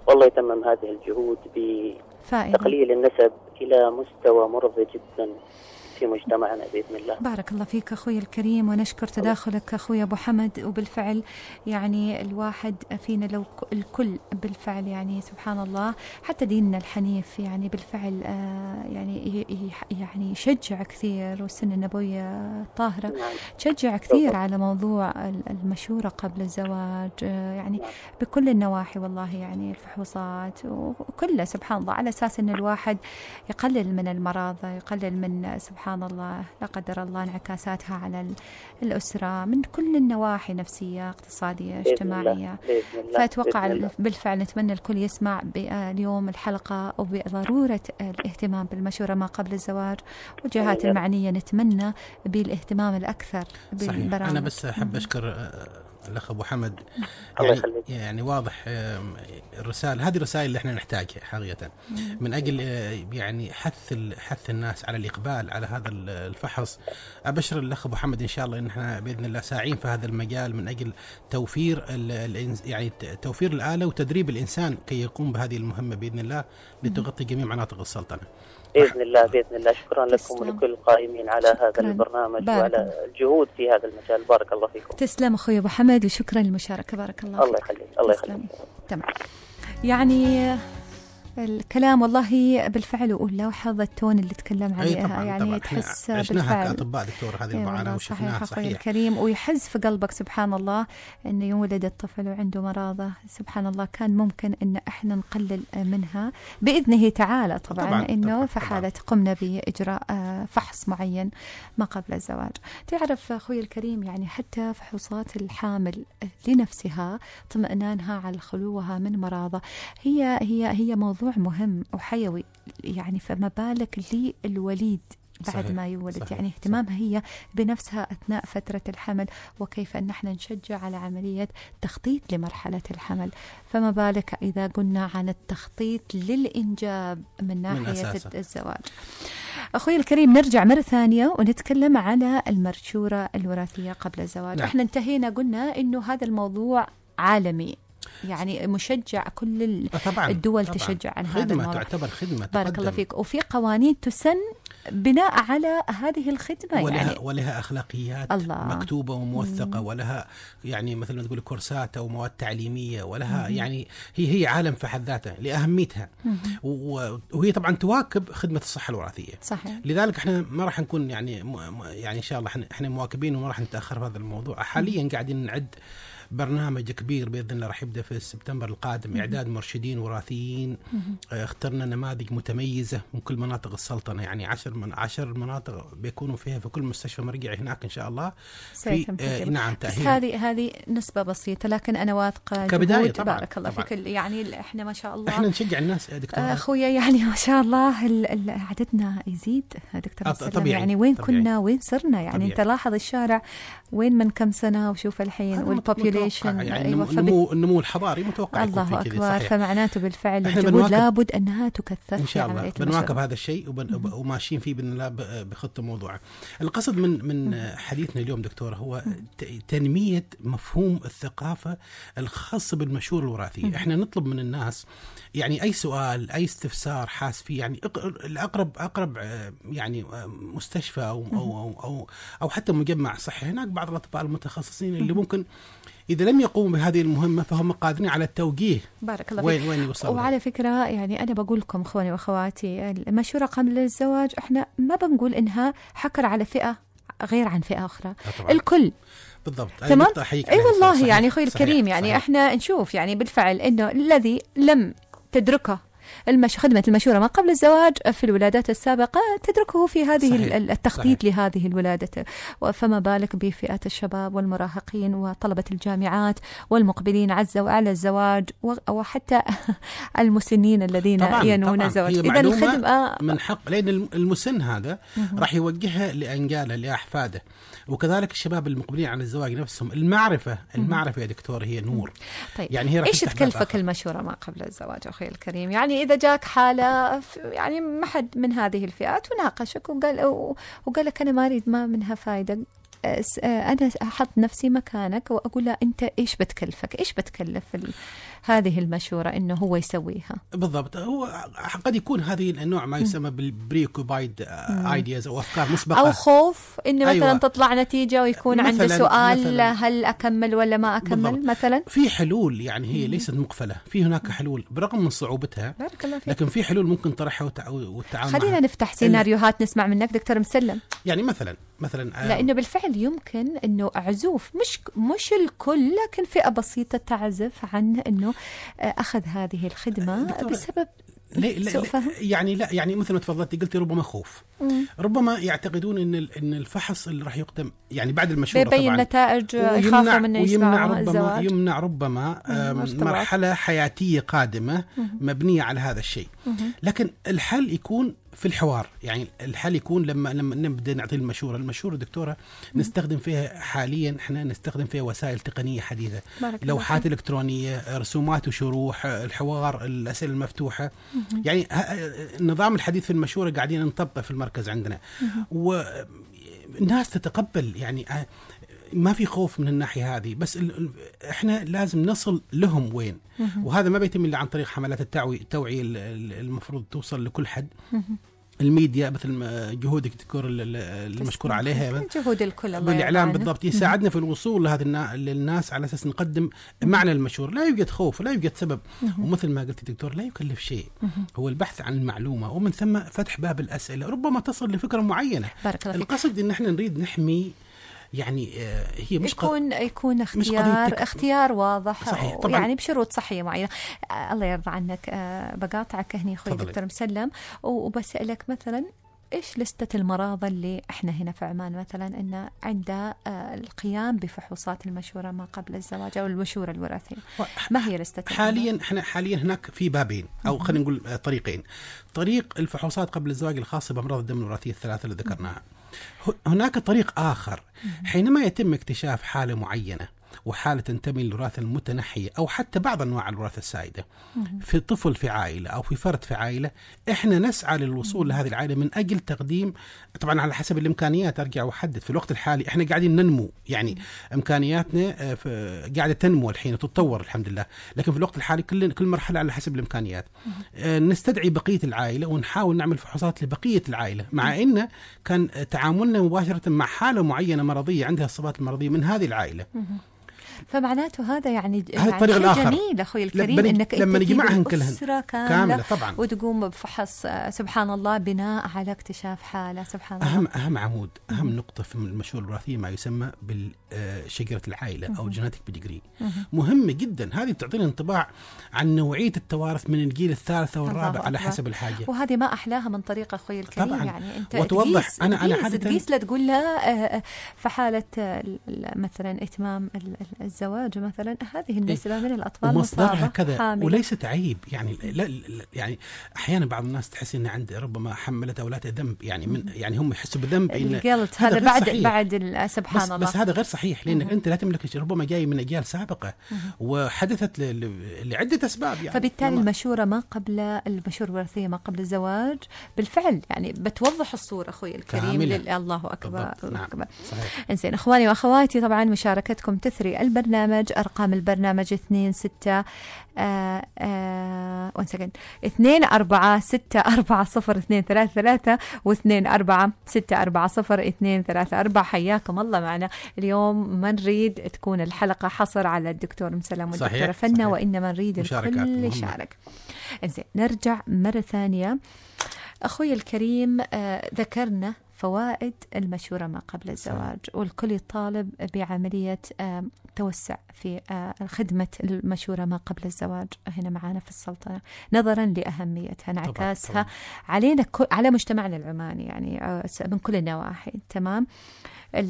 والله يتمم هذه الجهود بتقليل النسب إلى مستوى مرضي جدا في مجتمعنا باذن الله. بارك الله فيك اخوي الكريم ونشكر تداخلك اخوي ابو حمد وبالفعل يعني الواحد فينا لو الكل بالفعل يعني سبحان الله حتى ديننا الحنيف يعني بالفعل آه، يعني يعني يشجع كثير والسنه النبويه آه، الطاهره نعم. تشجع كثير على موضوع المشوره قبل الزواج آه، يعني نعم. بكل النواحي والله يعني الفحوصات وكله سبحان الله على اساس ان الواحد يقلل من المرض يقلل من سبحان سبحان الله لا قدر الله انعكاساتها على الأسرة من كل النواحي نفسية اقتصادية اجتماعية بإذن الله. فأتوقع بإذن الله. بالفعل نتمنى الكل يسمع اليوم الحلقة وبضرورة الاهتمام بالمشورة ما قبل الزواج والجهات المعنية نتمنى بالاهتمام الأكثر بالبرامج صحيح. أنا بس أحب أشكر آه، الاخ ابو حمد يعني, يعني واضح الرساله هذه الرسائل اللي احنا نحتاجها حقيقه من اجل آه، يعني حث حث الناس على الاقبال على هذا الفحص ابشر الاخ ابو حمد ان شاء الله ان احنا باذن الله ساعين في هذا المجال من اجل توفير يعني توفير الاله وتدريب الانسان كي يقوم بهذه المهمه باذن الله لتغطي جميع مناطق السلطنه. باذن الله باذن الله شكرا لكم تسلم. ولكل القائمين على هذا شكراً. البرنامج وعلى الجهود في هذا المجال بارك الله فيكم تسلم اخوي ابو حمد وشكرا للمشاركه بارك الله الله يخليك الله يخليك تمام يعني الكلام والله بالفعل اقول لو حظ التون اللي تكلم عليها طبعاً يعني طبعاً تحس بالفعل كاطباء دكتور هذه المعاناه وشفناها صحيح, صحيح الكريم ويحز في قلبك سبحان الله انه يولد الطفل وعنده مرضه سبحان الله كان ممكن ان احنا نقلل منها باذنه تعالى طبعا, طبعاً انه في حاله قمنا باجراء آه، فحص معين ما قبل الزواج تعرف اخوي الكريم يعني حتى فحوصات الحامل لنفسها اطمئنانها على خلوها من مرضه هي هي هي موضوع موضوع مهم وحيوي يعني فما بالك للوليد بعد صحيح. ما يولد صحيح. يعني اهتمامها صحيح. هي بنفسها أثناء فترة الحمل وكيف أن احنا نشجع على عملية تخطيط لمرحلة الحمل فما بالك إذا قلنا عن التخطيط للإنجاب من ناحية من الزواج أخوي الكريم نرجع مرة ثانية ونتكلم على المرشورة الوراثية قبل الزواج نعم. احنا انتهينا قلنا أنه هذا الموضوع عالمي يعني مشجع كل آه، طبعا الدول طبعا تشجع عن هذا الموضوع تعتبر خدمه بارك الله فيك وفي قوانين تسن بناء على هذه الخدمه ولها يعني ولها اخلاقيات الله. مكتوبه وموثقه مم. ولها يعني مثل ما تقول كورسات او مواد تعليميه ولها مم. يعني هي هي عالم في حد ذاته لاهميتها مم. وهي طبعا تواكب خدمه الصحه الوراثيه صحيح لذلك احنا ما راح نكون يعني يعني ان شاء الله احنا مواكبين وما راح نتاخر في هذا الموضوع حاليا قاعدين نعد برنامج كبير باذن الله راح يبدا في سبتمبر القادم اعداد مرشدين وراثيين آه، اخترنا نماذج متميزه من كل مناطق السلطنه يعني 10 من 10 مناطق بيكونوا فيها في كل مستشفى مرجعي هناك ان شاء الله في آه نعم تاهيل هذه هذه نسبه بسيطه لكن انا واثقه كبدايه طبعا بارك الله فيك يعني احنا ما شاء الله احنا نشجع الناس يا دكتور آه، اخويا يعني ما شاء الله عددنا يزيد آه، دكتور طبيعي يعني وين طبيعي. كنا وين صرنا يعني طبيعي. انت لاحظ الشارع وين من كم سنه وشوف الحين والبوبيوليشن متوقع يعني أيوة، النمو, فبت... النمو الحضاري متوقع الله أكبر صحيح. فمعناته بالفعل الجهود لابد أنها تكثف إن شاء يعني الله بنواكب هذا الشيء وبن... وماشيين فيه بإذن الله بخطة موضوعة القصد من من حديثنا اليوم دكتورة هو تنمية مفهوم الثقافة الخاصة بالمشورة الوراثية إحنا نطلب من الناس يعني أي سؤال أي استفسار حاس فيه يعني الأقرب أقرب آه، يعني آه، مستشفى أو أو أو, أو, أو حتى مجمع صحي هناك بعض الأطباء المتخصصين اللي ممكن اذا لم يقوموا بهذه المهمه فهم قادرين على التوجيه بارك الله وين فيك. وين يوصلوا وعلى فكره يعني انا بقول لكم اخواني واخواتي المشوره قبل الزواج احنا ما بنقول انها حكر على فئه غير عن فئه اخرى أه، طبعا. الكل بالضبط تمام اي أيوة والله صحيح. يعني اخوي الكريم صحيح. يعني صحيح. احنا نشوف يعني بالفعل انه الذي لم تدركه المش... خدمة المشورة ما قبل الزواج في الولادات السابقة تدركه في هذه صحيح. التخطيط صحيح. لهذه الولادة فما بالك بفئة الشباب والمراهقين وطلبة الجامعات والمقبلين عز وعلى الزواج وحتى *laughs* المسنين الذين طبعاً ينوون طبعاً الزواج إذا الخدمة من حق لأن المسن هذا راح يوجهها لأنجاله لأحفاده وكذلك الشباب المقبلين على الزواج نفسهم المعرفه المعرفه يا دكتور هي نور طيب يعني هي ايش تكلفك المشوره ما قبل الزواج اخي الكريم يعني اذا جاك حاله يعني ما حد من هذه الفئات وناقشك وقال وقال لك انا ما اريد ما منها فائده انا احط نفسي مكانك واقول له انت ايش بتكلفك ايش بتكلف هذه المشوره انه هو يسويها بالضبط هو قد يكون هذه النوع ما يسمى بالبريكوبايد ايدياز او افكار مسبقه او خوف ان مثلا أيوة. تطلع نتيجه ويكون عنده سؤال مثلاً هل اكمل ولا ما اكمل بالضبط. مثلا في حلول يعني هي ليست مقفله في هناك حلول برغم من صعوبتها بارك الله فيك. لكن في حلول ممكن طرحها والتعامل خلينا نفتح سيناريوهات نسمع منك دكتور مسلم يعني مثلا مثلا آه. لانه بالفعل يمكن انه عزوف مش مش الكل لكن فئه بسيطه تعزف عن انه آه، أخذ هذه الخدمة آه، بسبب ليه لا سوء يعني لا يعني مثل ما تفضلتي قلتي ربما خوف مم. ربما يعتقدون ان ان الفحص اللي راح يقدم يعني بعد المشروع بيبين نتائج يخافوا منه ويمنع ربما الزواج. يمنع ربما مرحله حياتيه قادمه مم. مبنيه على هذا الشيء مم. لكن الحل يكون في الحوار يعني الحل يكون لما لما نبدا نعطي المشوره المشوره دكتوره نستخدم فيها حاليا احنا نستخدم فيها وسائل تقنيه حديثه لوحات الكترونيه رسومات وشروح الحوار الاسئله المفتوحه مم. يعني النظام الحديث في المشوره قاعدين نطبقه في المركز عندنا والناس تتقبل يعني ما في خوف من الناحيه هذه بس احنا لازم نصل لهم وين وهذا ما بيتم الا عن طريق حملات التوعيه التوعي المفروض توصل لكل حد الميديا مثل جهودك تذكر المشكور عليها جهود الكل الله الاعلام يعني. بالضبط يساعدنا في الوصول لهذه للناس على اساس نقدم معنى المشهور لا يوجد خوف لا يوجد سبب ومثل ما قلت دكتور لا يكلف شيء هو البحث عن المعلومه ومن ثم فتح باب الاسئله ربما تصل لفكره معينه بارك الله القصد ان احنا نريد نحمي يعني آه، هي مش يكون قد... يكون اختيار مش اختيار واضح صحيح طبعا يعني بشروط صحيه معينه آه، الله يرضى عنك آه، بقاطعك هني اخوي دكتور مسلم وبسالك مثلا إيش لستة المرضى اللي إحنا هنا في عمان مثلا أن عند آه، القيام بفحوصات المشورة ما قبل الزواج أو المشورة الوراثية ما هي لستة حاليا إحنا حاليا هناك في بابين أو خلينا نقول آه، طريقين طريق الفحوصات قبل الزواج الخاصة بأمراض الدم الوراثية الثلاثة اللي ذكرناها هناك طريق آخر حينما يتم اكتشاف حالة معينة وحالة تنتمي للوراثة المتنحية أو حتى بعض أنواع الوراثة السائدة في طفل في عائلة أو في فرد في عائلة إحنا نسعى للوصول لهذه العائلة من أجل تقديم طبعا على حسب الإمكانيات أرجع وأحدد في الوقت الحالي إحنا قاعدين ننمو يعني إمكانياتنا آه، قاعدة تنمو الحين وتتطور الحمد لله لكن في الوقت الحالي كل كل مرحلة على حسب الإمكانيات آه، نستدعي بقية العائلة ونحاول نعمل فحوصات لبقية العائلة مع أن كان تعاملنا مباشرة مع حالة معينة مرضية عندها الصفات المرضية من هذه العائلة فمعناته هذا يعني هذا الطريق يعني الاخر جميل اخوي الكريم لما انك لما نجمعهم كلهن كاملة, كامله طبعا وتقوم بفحص آه، سبحان الله بناء على اكتشاف حاله سبحان الله اهم اهم عمود اهم نقطه في المشهور الوراثيه ما يسمى بالشجره آه، العائله او جيناتيك بيدجري مهمه جدا هذه بتعطينا انطباع عن نوعيه التوارث من الجيل الثالث والرابع على حسب الحاجه وهذه ما احلاها من طريق اخوي الكريم طبعا يعني انت وتوضح تقيس انا انا تقيس لا تقول لا آه، في حاله مثلا اتمام الزواج مثلا هذه إيه، النسبة من الأطفال مصدرها كذا حامل. وليست عيب يعني لا, لا يعني أحيانا بعض الناس تحس إن عند ربما حملت أولادها ذنب يعني من يعني هم يحسوا بالذنب القلت هذا, هذا بعد صحيح. بعد سبحان بس الله بس هذا غير صحيح لأنك أنت لا تملك شيء ربما جاي من أجيال سابقة وحدثت لعدة أسباب يعني فبالتالي المشورة ما قبل المشورة الوراثية ما قبل الزواج بالفعل يعني بتوضح الصورة أخوي الكريم الله أكبر, نعم. أكبر. نعم. صحيح. إنزين إخواني وأخواتي طبعا مشاركتكم تثري البرنامج أرقام البرنامج اثنين ستة 1 آه، سكند آه، اثنين أربعة ستة أربعة صفر اثنين ثلاثة ثلاثة واثنين أربعة ستة أربعة صفر اثنين ثلاثة أربعة حياكم الله معنا اليوم ما نريد تكون الحلقة حصر على الدكتور مسلم والدكتورة فنا وإنما نريد الكل يشارك نرجع مرة ثانية أخوي الكريم آه ذكرنا فوائد المشورة ما قبل الزواج والكل يطالب بعملية آه، توسع في آه، خدمة المشورة ما قبل الزواج هنا معنا في السلطنة نظرا لأهميتها انعكاسها علينا على مجتمعنا العماني يعني آه، من كل النواحي تمام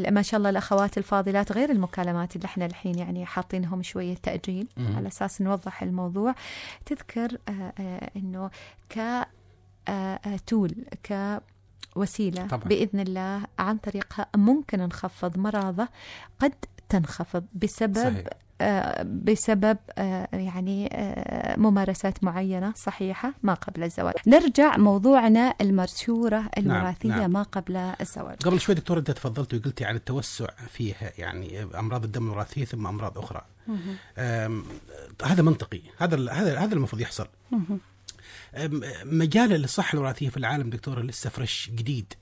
ما شاء الله الاخوات الفاضلات غير المكالمات اللي احنا الحين يعني حاطينهم شويه تاجيل م- على اساس نوضح الموضوع تذكر آآ آآ انه ك تول ك وسيلة طبعا. بإذن الله عن طريقها ممكن نخفض مرضى قد تنخفض بسبب صحيح. آه، بسبب آه، يعني آه، ممارسات معينة صحيحة ما قبل الزواج نرجع موضوعنا المرسورة نعم، الوراثيه نعم. نعم. ما قبل الزواج قبل شوي دكتور أنت تفضلت وقلتي عن التوسع فيها يعني أمراض الدم الوراثية ثم أمراض أخرى هذا منطقي هذا هذا هذا المفروض يحصل مجال الصحه الوراثيه في العالم دكتور لسه فريش جديد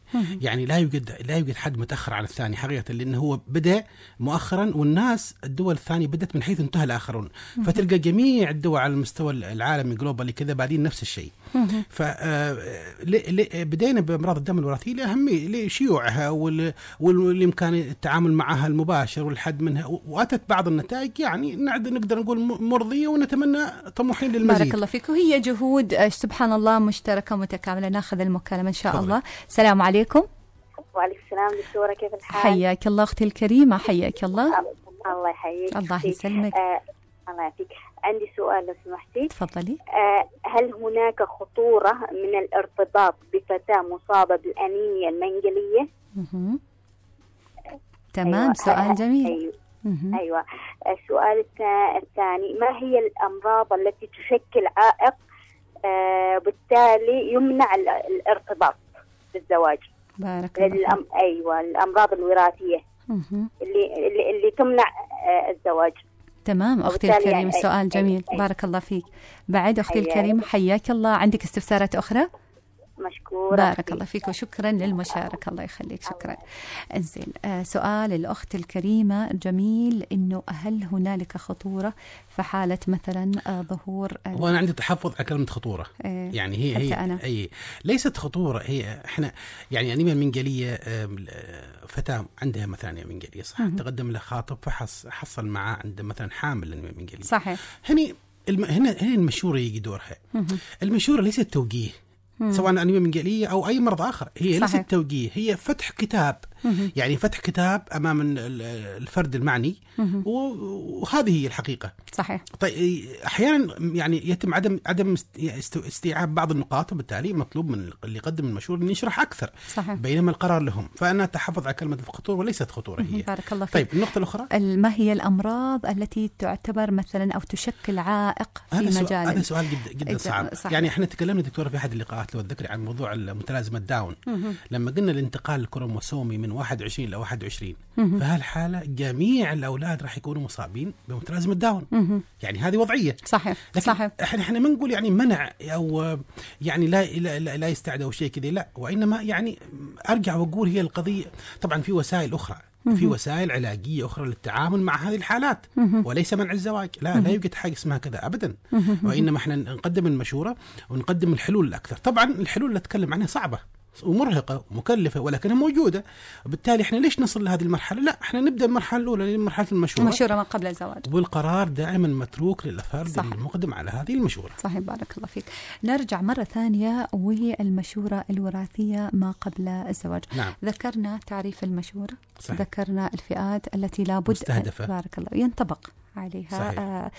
يعني لا يوجد لا يوجد حد متاخر عن الثاني حقيقه لانه هو بدا مؤخرا والناس الدول الثانيه بدات من حيث انتهى الاخرون فتلقى جميع الدول على المستوى العالمي جلوبالي كذا بعدين نفس الشيء ف آه، بدينا بامراض الدم الوراثيه لاهميه لشيوعها والامكان التعامل معها المباشر والحد منها واتت بعض النتائج يعني نقدر نقول مرضيه ونتمنى طموحين للمزيد بارك الله فيك وهي جهود آه، سبحان الله مشتركه متكامله ناخذ المكالمه ان شاء الله السلام عليكم عليكم وعليكم السلام دكتورة كيف الحال حياك الله أختي الكريمة حياك الله الله يحييك الله يسلمك آه الله يعافيك عندي سؤال لو سمحتي تفضلي آه هل هناك خطورة من الارتباط بفتاة مصابة بالأنيميا المنجلية؟ اها أيوة، تمام أيوة. سؤال أيوة. جميل أيوة. أيوة السؤال الثاني ما هي الأمراض التي تشكل عائق آه بالتالي يمنع الارتباط؟ الزواج بارك الله ايوه الامراض الوراثيه اللي اللي, اللي تمنع آه، الزواج تمام اختي الكريم يعني سؤال جميل أي بارك الله فيك بعد اختي الكريمه حياك الله عندك استفسارات اخرى مشكورة بارك الله فيك وشكرا للمشاركة الله يخليك شكرا انزين آه سؤال الأخت الكريمة جميل أنه هل هنالك خطورة في حالة مثلا آه ظهور وأنا عندي تحفظ على كلمة خطورة إيه يعني هي حتى هي أنا. أي ليست خطورة هي احنا يعني من المنجلية فتاة عندها مثلا منجلية صح م تقدم له خاطب فحصل معاه عند مثلا حامل أنيميا منجلية صحيح هني الم... هنا هنا المشوره يجي دورها. المشوره ليست توجيه، سواء انيميا من او اي مرض اخر هي ليست توجيه هي فتح كتاب يعني فتح كتاب امام الفرد المعني وهذه هي الحقيقه صحيح طيب احيانا يعني يتم عدم عدم استيعاب بعض النقاط وبالتالي مطلوب من اللي يقدم المشهور انه يشرح اكثر صحيح. بينما القرار لهم فانا اتحفظ على كلمه الخطوره وليست خطوره هي بارك الله فيك طيب النقطه الاخرى ما هي الامراض التي تعتبر مثلا او تشكل عائق في مجال هذا سؤال جدا جدا صعب صحيح. يعني احنا تكلمنا دكتوره في احد اللقاءات لو تذكري عن موضوع متلازمه داون لما قلنا الانتقال الكروموسومي من من 21 ل 21 فهالحاله جميع الاولاد راح يكونوا مصابين بمتلازمه داون يعني هذه وضعيه صحيح لكن صحيح احنا احنا ما نقول يعني منع او يعني لا لا, لا, لا يستعد او شيء كذا لا وانما يعني ارجع واقول هي القضيه طبعا في وسائل اخرى في وسائل علاجية أخرى للتعامل مع هذه الحالات وليس منع الزواج لا لا يوجد حاجة اسمها كذا أبدا وإنما إحنا نقدم المشورة ونقدم الحلول الأكثر طبعا الحلول اللي أتكلم عنها صعبة ومرهقه ومكلفه ولكنها موجوده بالتالي احنا ليش نصل لهذه المرحله لا احنا نبدا المرحله الاولى مرحله المشوره المشوره ما قبل الزواج والقرار دائما متروك للفرد المقدم على هذه المشوره صحيح بارك الله فيك نرجع مره ثانيه والمشوره الوراثيه ما قبل الزواج نعم. ذكرنا تعريف المشوره صحيح. ذكرنا الفئات التي لابد مستهدفة. بارك الله ينطبق عليها صحيح. آه،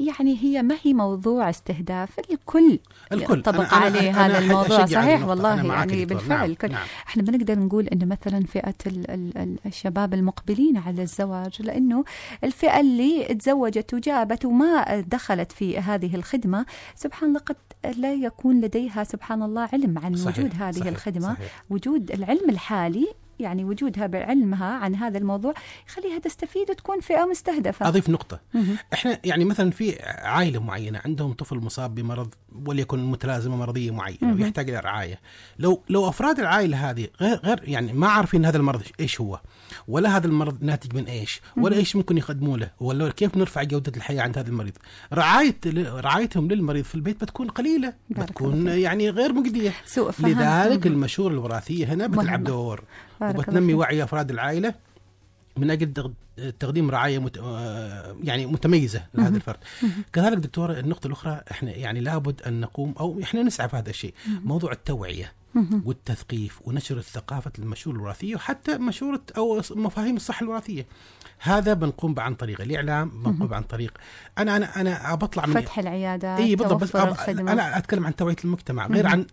يعني هي ما هي موضوع استهداف الكل, الكل. طبق أنا عليه أنا هذا الموضوع صحيح والله يعني بالفعل نعم. الكل نعم. احنا نقدر نقول انه مثلا فئه الـ الـ الشباب المقبلين على الزواج لانه الفئه اللي تزوجت وجابت وما دخلت في هذه الخدمه سبحان الله قد لا يكون لديها سبحان الله علم عن صحيح. وجود هذه صحيح. الخدمه صحيح. وجود العلم الحالي يعني وجودها بعلمها عن هذا الموضوع يخليها تستفيد وتكون فئه مستهدفه. اضيف نقطه مم. احنا يعني مثلا في عائله معينه عندهم طفل مصاب بمرض وليكن متلازمه مرضيه معينه مم. ويحتاج الى رعايه، لو لو افراد العائله هذه غير غير يعني ما عارفين هذا المرض ايش هو ولا هذا المرض ناتج من ايش ولا مم. ايش ممكن يقدموا له ولا كيف نرفع جوده الحياه عند هذا المريض، رعايه رعايتهم للمريض في البيت بتكون قليله بتكون يعني غير مجديه سوء فهم. لذلك المشوره الوراثيه هنا بتلعب دور وبتنمي وعي افراد العائله من اجل تقديم رعايه مت... آه، يعني متميزه لهذا الفرد. كذلك دكتور النقطه الاخرى احنا يعني لابد ان نقوم او احنا نسعى في هذا الشيء، موضوع التوعيه والتثقيف ونشر الثقافه المشورة الوراثيه وحتى مشوره او مفاهيم الصحه الوراثيه. هذا بنقوم عن طريق الاعلام، بنقوم عن طريق انا انا انا بطلع من فتح العيادات اي بالضبط بس أب... انا اتكلم عن توعيه المجتمع غير عن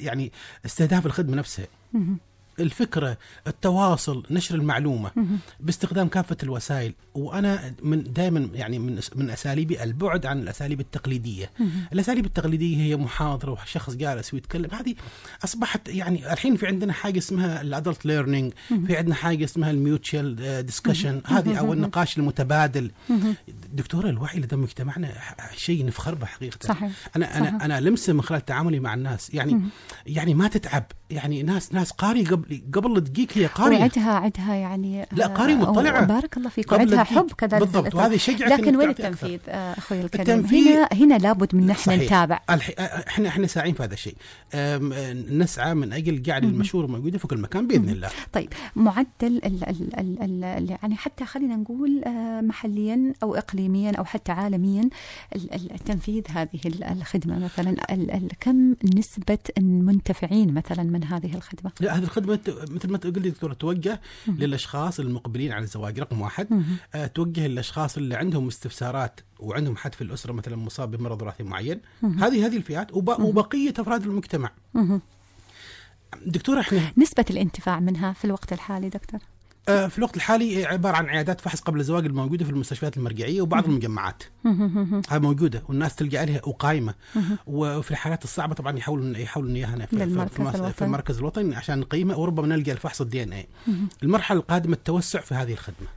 يعني استهداف الخدمه نفسها. الفكره التواصل نشر المعلومه باستخدام كافه الوسائل وانا من دائما يعني من من اساليبي البعد عن الاساليب التقليديه الاساليب التقليديه هي محاضره وشخص جالس ويتكلم هذه اصبحت يعني الحين في عندنا حاجه اسمها الادلت ليرنينج في عندنا حاجه اسمها الميوتشال ديسكشن آه، هذه او النقاش المتبادل دكتوره الوعي لدى مجتمعنا شيء نفخر به حقيقه صحيح. انا انا صحيح. انا لمسه من خلال تعاملي مع الناس يعني يعني ما تتعب يعني ناس ناس قاري قبل قبل قبل دقيق هي قاريه وعدها عدها يعني لا آه، قاريه مطلعه بارك الله فيك وعدها حب كذلك بالضبط وهذا يشجعك لكن وين التنفيذ آه، اخوي الكريم التنفيذ هنا هنا لابد من نحن نتابع آه، احنا احنا ساعين في هذا الشيء نسعى من اجل جعل المشوره موجوده في كل مكان باذن الله طيب معدل الـ الـ الـ الـ يعني حتى خلينا نقول محليا او اقليميا او حتى عالميا تنفيذ هذه الخدمه مثلا كم نسبه المنتفعين مثلا من هذه الخدمه؟ لا هذه الخدمه مثل ما تقول لي دكتوره توجه للاشخاص المقبلين على الزواج رقم واحد آه، توجه للاشخاص اللي عندهم استفسارات وعندهم حد في الاسره مثلا مصاب بمرض وراثي معين هذه هذه الفئات وبقيه افراد المجتمع دكتوره احنا نسبه الانتفاع منها في الوقت الحالي دكتور آه، في الوقت الحالي عباره عن عيادات فحص قبل الزواج الموجوده في المستشفيات المرجعيه وبعض المجمعات هذه موجوده والناس تلقى عليها وقائمه وفي الحالات الصعبه طبعا يحاولون يحاولون اياها في, في, في المركز الوطني عشان نقيمه وربما نلقى الفحص الدي ان اي المرحله القادمه التوسع في هذه الخدمه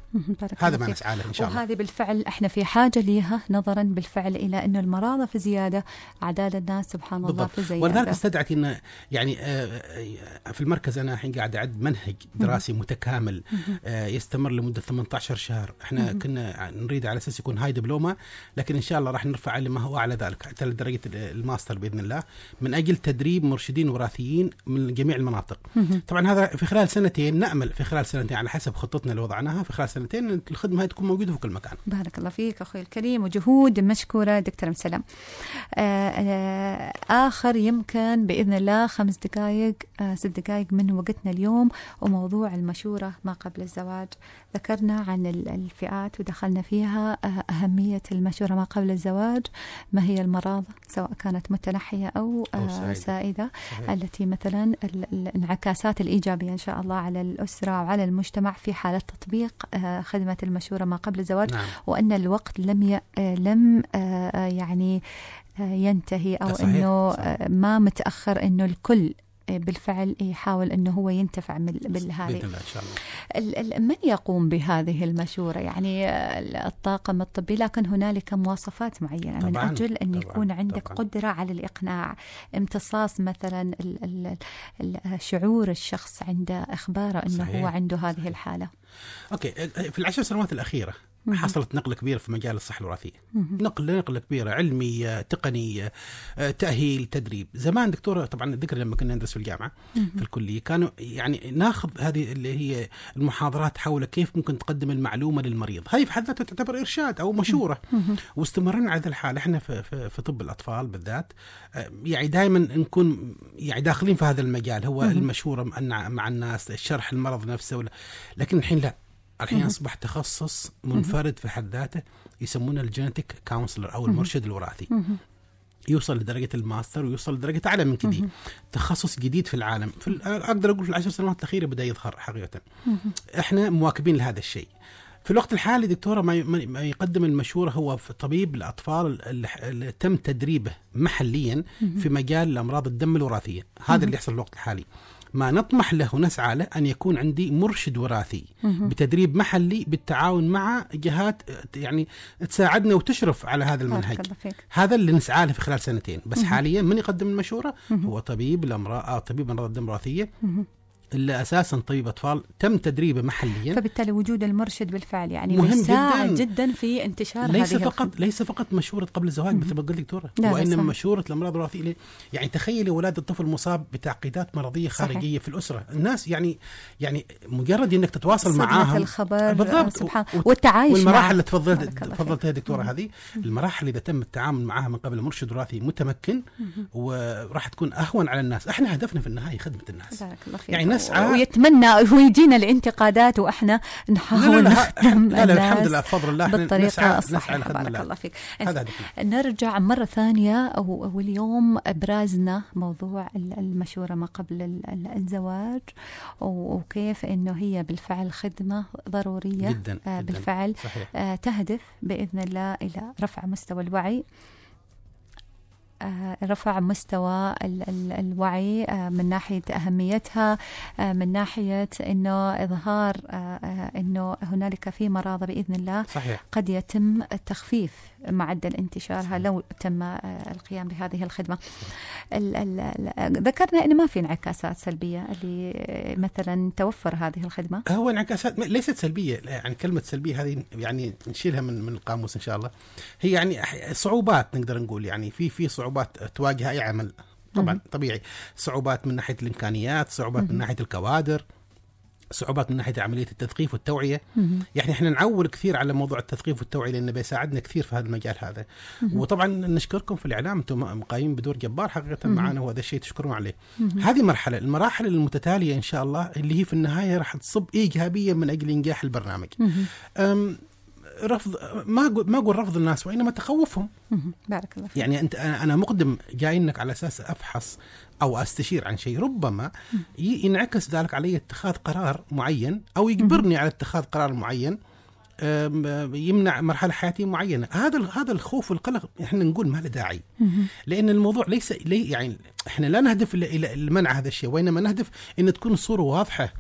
هذا ما نسعى له ان شاء الله وهذه بالفعل احنا في حاجه لها نظرا بالفعل الى انه المراره في زياده اعداد الناس سبحان بالضبط. الله في زياده ولذلك استدعت ان يعني آه، آه، في المركز انا الحين قاعد اعد منهج دراسي متكامل آه، يستمر لمده 18 شهر احنا كنا نريد على اساس يكون هاي دبلومه لكن ان شاء الله راح نرفع لما هو اعلى ذلك حتى لدرجه الماستر باذن الله من اجل تدريب مرشدين وراثيين من جميع المناطق طبعا هذا في خلال سنتين نامل في خلال سنتين على حسب خطتنا اللي وضعناها في خلال سنتين سنتين الخدمه هاي تكون موجوده في كل مكان بارك الله فيك اخوي الكريم وجهود مشكوره دكتور مسلم آه، آه، اخر يمكن باذن الله خمس دقائق آه، ست دقائق من وقتنا اليوم وموضوع المشوره ما قبل الزواج ذكرنا عن الفئات ودخلنا فيها أه، أهمية المشورة ما قبل الزواج ما هي المراض سواء كانت متنحية أو, أو أه، سائدة, سائدة التي مثلا الانعكاسات الإيجابية إن شاء الله على الأسرة وعلى المجتمع في حالة تطبيق أه، خدمة المشورة ما قبل الزواج نعم. وأن الوقت لم ي... لم يعني ينتهي او صحيح. انه صحيح. ما متاخر انه الكل إيه، بالفعل يحاول انه هو ينتفع من بالهذه باذن الله ان شاء الله من يقوم بهذه المشوره يعني الطاقم الطبي لكن هنالك مواصفات معينه طبعاً من اجل ان طبعاً يكون عندك طبعاً قدره على الاقناع امتصاص مثلا شعور الشخص عند اخباره انه صحيح. هو عنده هذه الحاله اوكي في العشر سنوات الاخيره حصلت نقله كبيره في مجال الصحه الوراثيه نقله نقله كبيره علميه تقنيه آه، تاهيل تدريب زمان دكتور طبعا ذكر لما كنا ندرس في الجامعه في الكليه كانوا يعني ناخذ هذه اللي هي المحاضرات حول كيف ممكن تقدم المعلومه للمريض هذه في حد ذاتها تعتبر ارشاد او مشوره واستمرنا على هذا الحال احنا في, في, في طب الاطفال بالذات آه، يعني دائما نكون يعني داخلين في هذا المجال هو المشوره مع الناس شرح المرض نفسه لكن الحين لا الحين اصبح تخصص منفرد في حد ذاته يسمونه الجينيتك كونسلر او المرشد الوراثي يوصل لدرجه الماستر ويوصل لدرجه اعلى من كذي تخصص جديد في العالم في اقدر اقول في العشر سنوات الاخيره بدا يظهر حقيقه احنا مواكبين لهذا الشيء في الوقت الحالي دكتوره ما يقدم المشوره هو طبيب الاطفال اللي تم تدريبه محليا في مجال امراض الدم الوراثيه هذا اللي يحصل في الوقت الحالي ما نطمح له ونسعى له أن يكون عندي مرشد وراثي بتدريب محلي بالتعاون مع جهات يعني تساعدنا وتشرف على هذا المنهج هذا اللي نسعى له في خلال سنتين بس حاليا من يقدم المشورة هو طبيب الأمراض طبيب الأمراض الدم الوراثية اللي اساسا طبيب اطفال تم تدريبه محليا فبالتالي وجود المرشد بالفعل يعني مهم جدا جدا في انتشار ليس هذه فقط الخ... ليس فقط مشوره قبل الزواج مثل ما قلت دكتوره وانما مشوره الامراض الوراثيه يعني تخيلي ولاده الطفل مصاب بتعقيدات مرضيه خارجيه صحيح. في الاسره الناس يعني يعني مجرد انك تتواصل معها الخبر بالضبط سبحان و... والتعايش والمراحل اللي تفضلت تفضلتها دكتوره هذه المراحل اذا تم التعامل معها من قبل مرشد وراثي متمكن وراح تكون اهون على الناس احنا هدفنا في النهايه خدمه الناس يعني الناس نسعى ويتمنى ويجينا الانتقادات واحنا نحاول نخدم لا لا, لا الحمد لله بفضل الله بالطريقه نسعى الصحيحه بارك الله فيك نرجع مره ثانيه او واليوم ابرازنا موضوع المشوره ما قبل الزواج وكيف انه هي بالفعل خدمه ضروريه جدا آه، بالفعل جداً. صحيح. آه، تهدف باذن الله الى رفع مستوى الوعي آه، رفع مستوى الوعي آه، من ناحية أهميتها آه، من ناحية أنه إظهار أنه هنالك في مرض بإذن الله صحيح. قد يتم التخفيف معدل انتشارها لو تم آه، القيام بهذه الخدمة ذكرنا انه ما في انعكاسات سلبية اللي آه، مثلا توفر هذه الخدمة هو انعكاسات ليست سلبية يعني كلمة سلبية هذه يعني نشيلها من من القاموس إن شاء الله هي يعني صعوبات نقدر نقول يعني في في صعوبات تواجه أي عمل طبعا طبيعي صعوبات من ناحية الإمكانيات صعوبات من ناحية الكوادر صعوبات من ناحيه عمليه التثقيف والتوعيه يعني احنا نعول كثير على موضوع التثقيف والتوعيه لانه بيساعدنا كثير في هذا المجال هذا وطبعا نشكركم في الاعلام انتم قايمين بدور جبار حقيقه معنا وهذا الشيء تشكرون عليه هذه مرحله المراحل المتتاليه ان شاء الله اللي هي في النهايه راح تصب ايجابيا من اجل انجاح البرنامج رفض ما اقول ما اقول رفض الناس وانما تخوفهم بارك الله فيك يعني انت انا مقدم جاي انك على اساس افحص او استشير عن شيء ربما ينعكس ذلك علي اتخاذ قرار معين او يجبرني على اتخاذ قرار معين يمنع مرحله حياتي معينه هذا هذا الخوف والقلق احنا نقول ما له داعي لان الموضوع ليس لي يعني احنا لا نهدف الى المنع هذا الشيء وانما نهدف ان تكون الصوره واضحه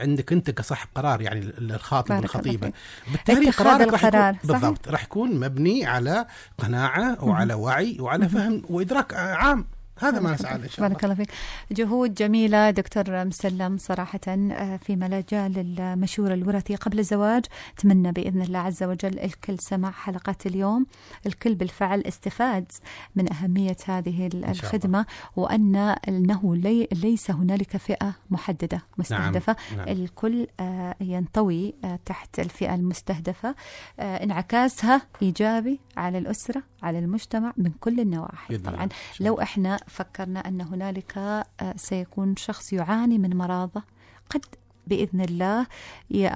عندك انت كصاحب قرار يعني الخاطب والخطيبه بالتالي قرارك راح يكون بالضبط راح يكون مبني على قناعه وعلى وعي وعلى فهم وادراك عام هذا ما نسعى ان شاء الله بارك الله فيك جهود جميله دكتور مسلم صراحه آه، في مجال المشورة الوراثي قبل الزواج اتمنى باذن الله عز وجل الكل سمع حلقه اليوم الكل بالفعل استفاد من اهميه هذه الخدمه وان انه لي ليس هنالك فئه محدده نعم، مستهدفه نعم. نعم. الكل آه، ينطوي آه، تحت الفئه المستهدفه انعكاسها ايجابي على الاسره على المجتمع من كل النواحي طبعا لو احنا فكرنا ان هنالك آه، سيكون شخص يعاني من مرضه قد باذن الله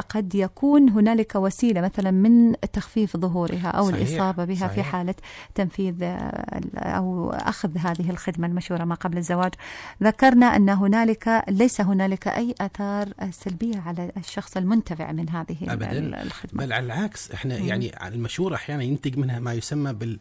قد يكون هنالك وسيله مثلا من تخفيف ظهورها او صحيح. الاصابه بها صحيح. في حاله تنفيذ او اخذ هذه الخدمه المشوره ما قبل الزواج ذكرنا ان هنالك ليس هنالك اي اثار سلبيه على الشخص المنتفع من هذه أبداً. الخدمه بل على العكس احنا يعني المشوره احيانا ينتج منها ما يسمى بال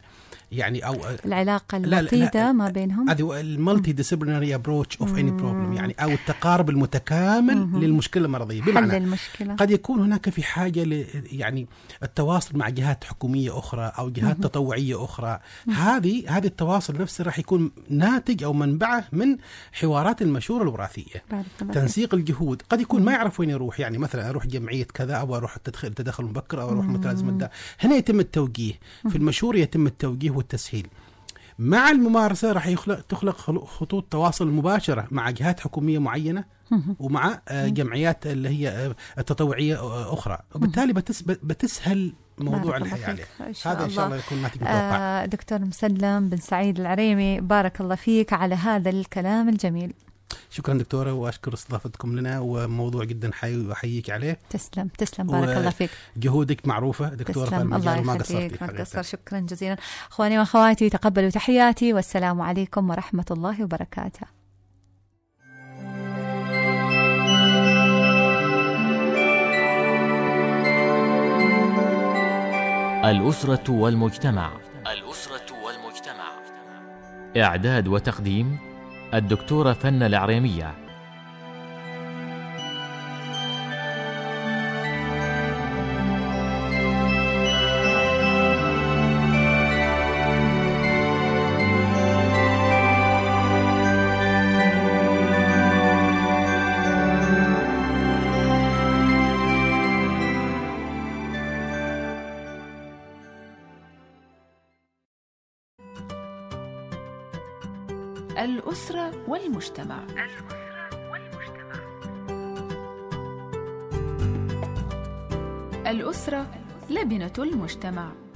يعني او العلاقه الوطيده ما بينهم هذه المالتي ديسيبلينري ابروتش اوف اني بروبلم يعني او التقارب المتكامل مم. للمشكله المرضيه بمعنى حل المشكله قد يكون هناك في حاجه ل يعني التواصل مع جهات حكوميه اخرى او جهات مم. تطوعيه اخرى هذه هذا التواصل نفسه راح يكون ناتج او منبعه من حوارات المشوره الوراثيه تنسيق الجهود قد يكون مم. ما يعرف وين يروح يعني مثلا اروح جمعيه كذا او اروح التدخل المبكر او اروح متلازمه هنا يتم التوجيه في المشوره يتم التوجيه والتسهيل مع الممارسه راح يخلق تخلق خطوط تواصل مباشره مع جهات حكوميه معينه ومع آه، جمعيات اللي هي آه، التطوعيه آه، اخرى وبالتالي بتسهل موضوع الحياه عليه هذا ان شاء الله يكون ما متوقع آه دكتور مسلم بن سعيد العريمي بارك الله فيك على هذا الكلام الجميل شكرا دكتوره واشكر استضافتكم لنا وموضوع جدا حي واحييك عليه تسلم تسلم بارك الله فيك جهودك معروفه دكتوره تسلم الله ما قصرتي ما قصر شكرا جزيلا اخواني واخواتي تقبلوا تحياتي والسلام عليكم ورحمه الله وبركاته الأسرة والمجتمع الأسرة والمجتمع إعداد وتقديم الدكتورة فن العريمية الأسرة والمجتمع الأسرة لبنة المجتمع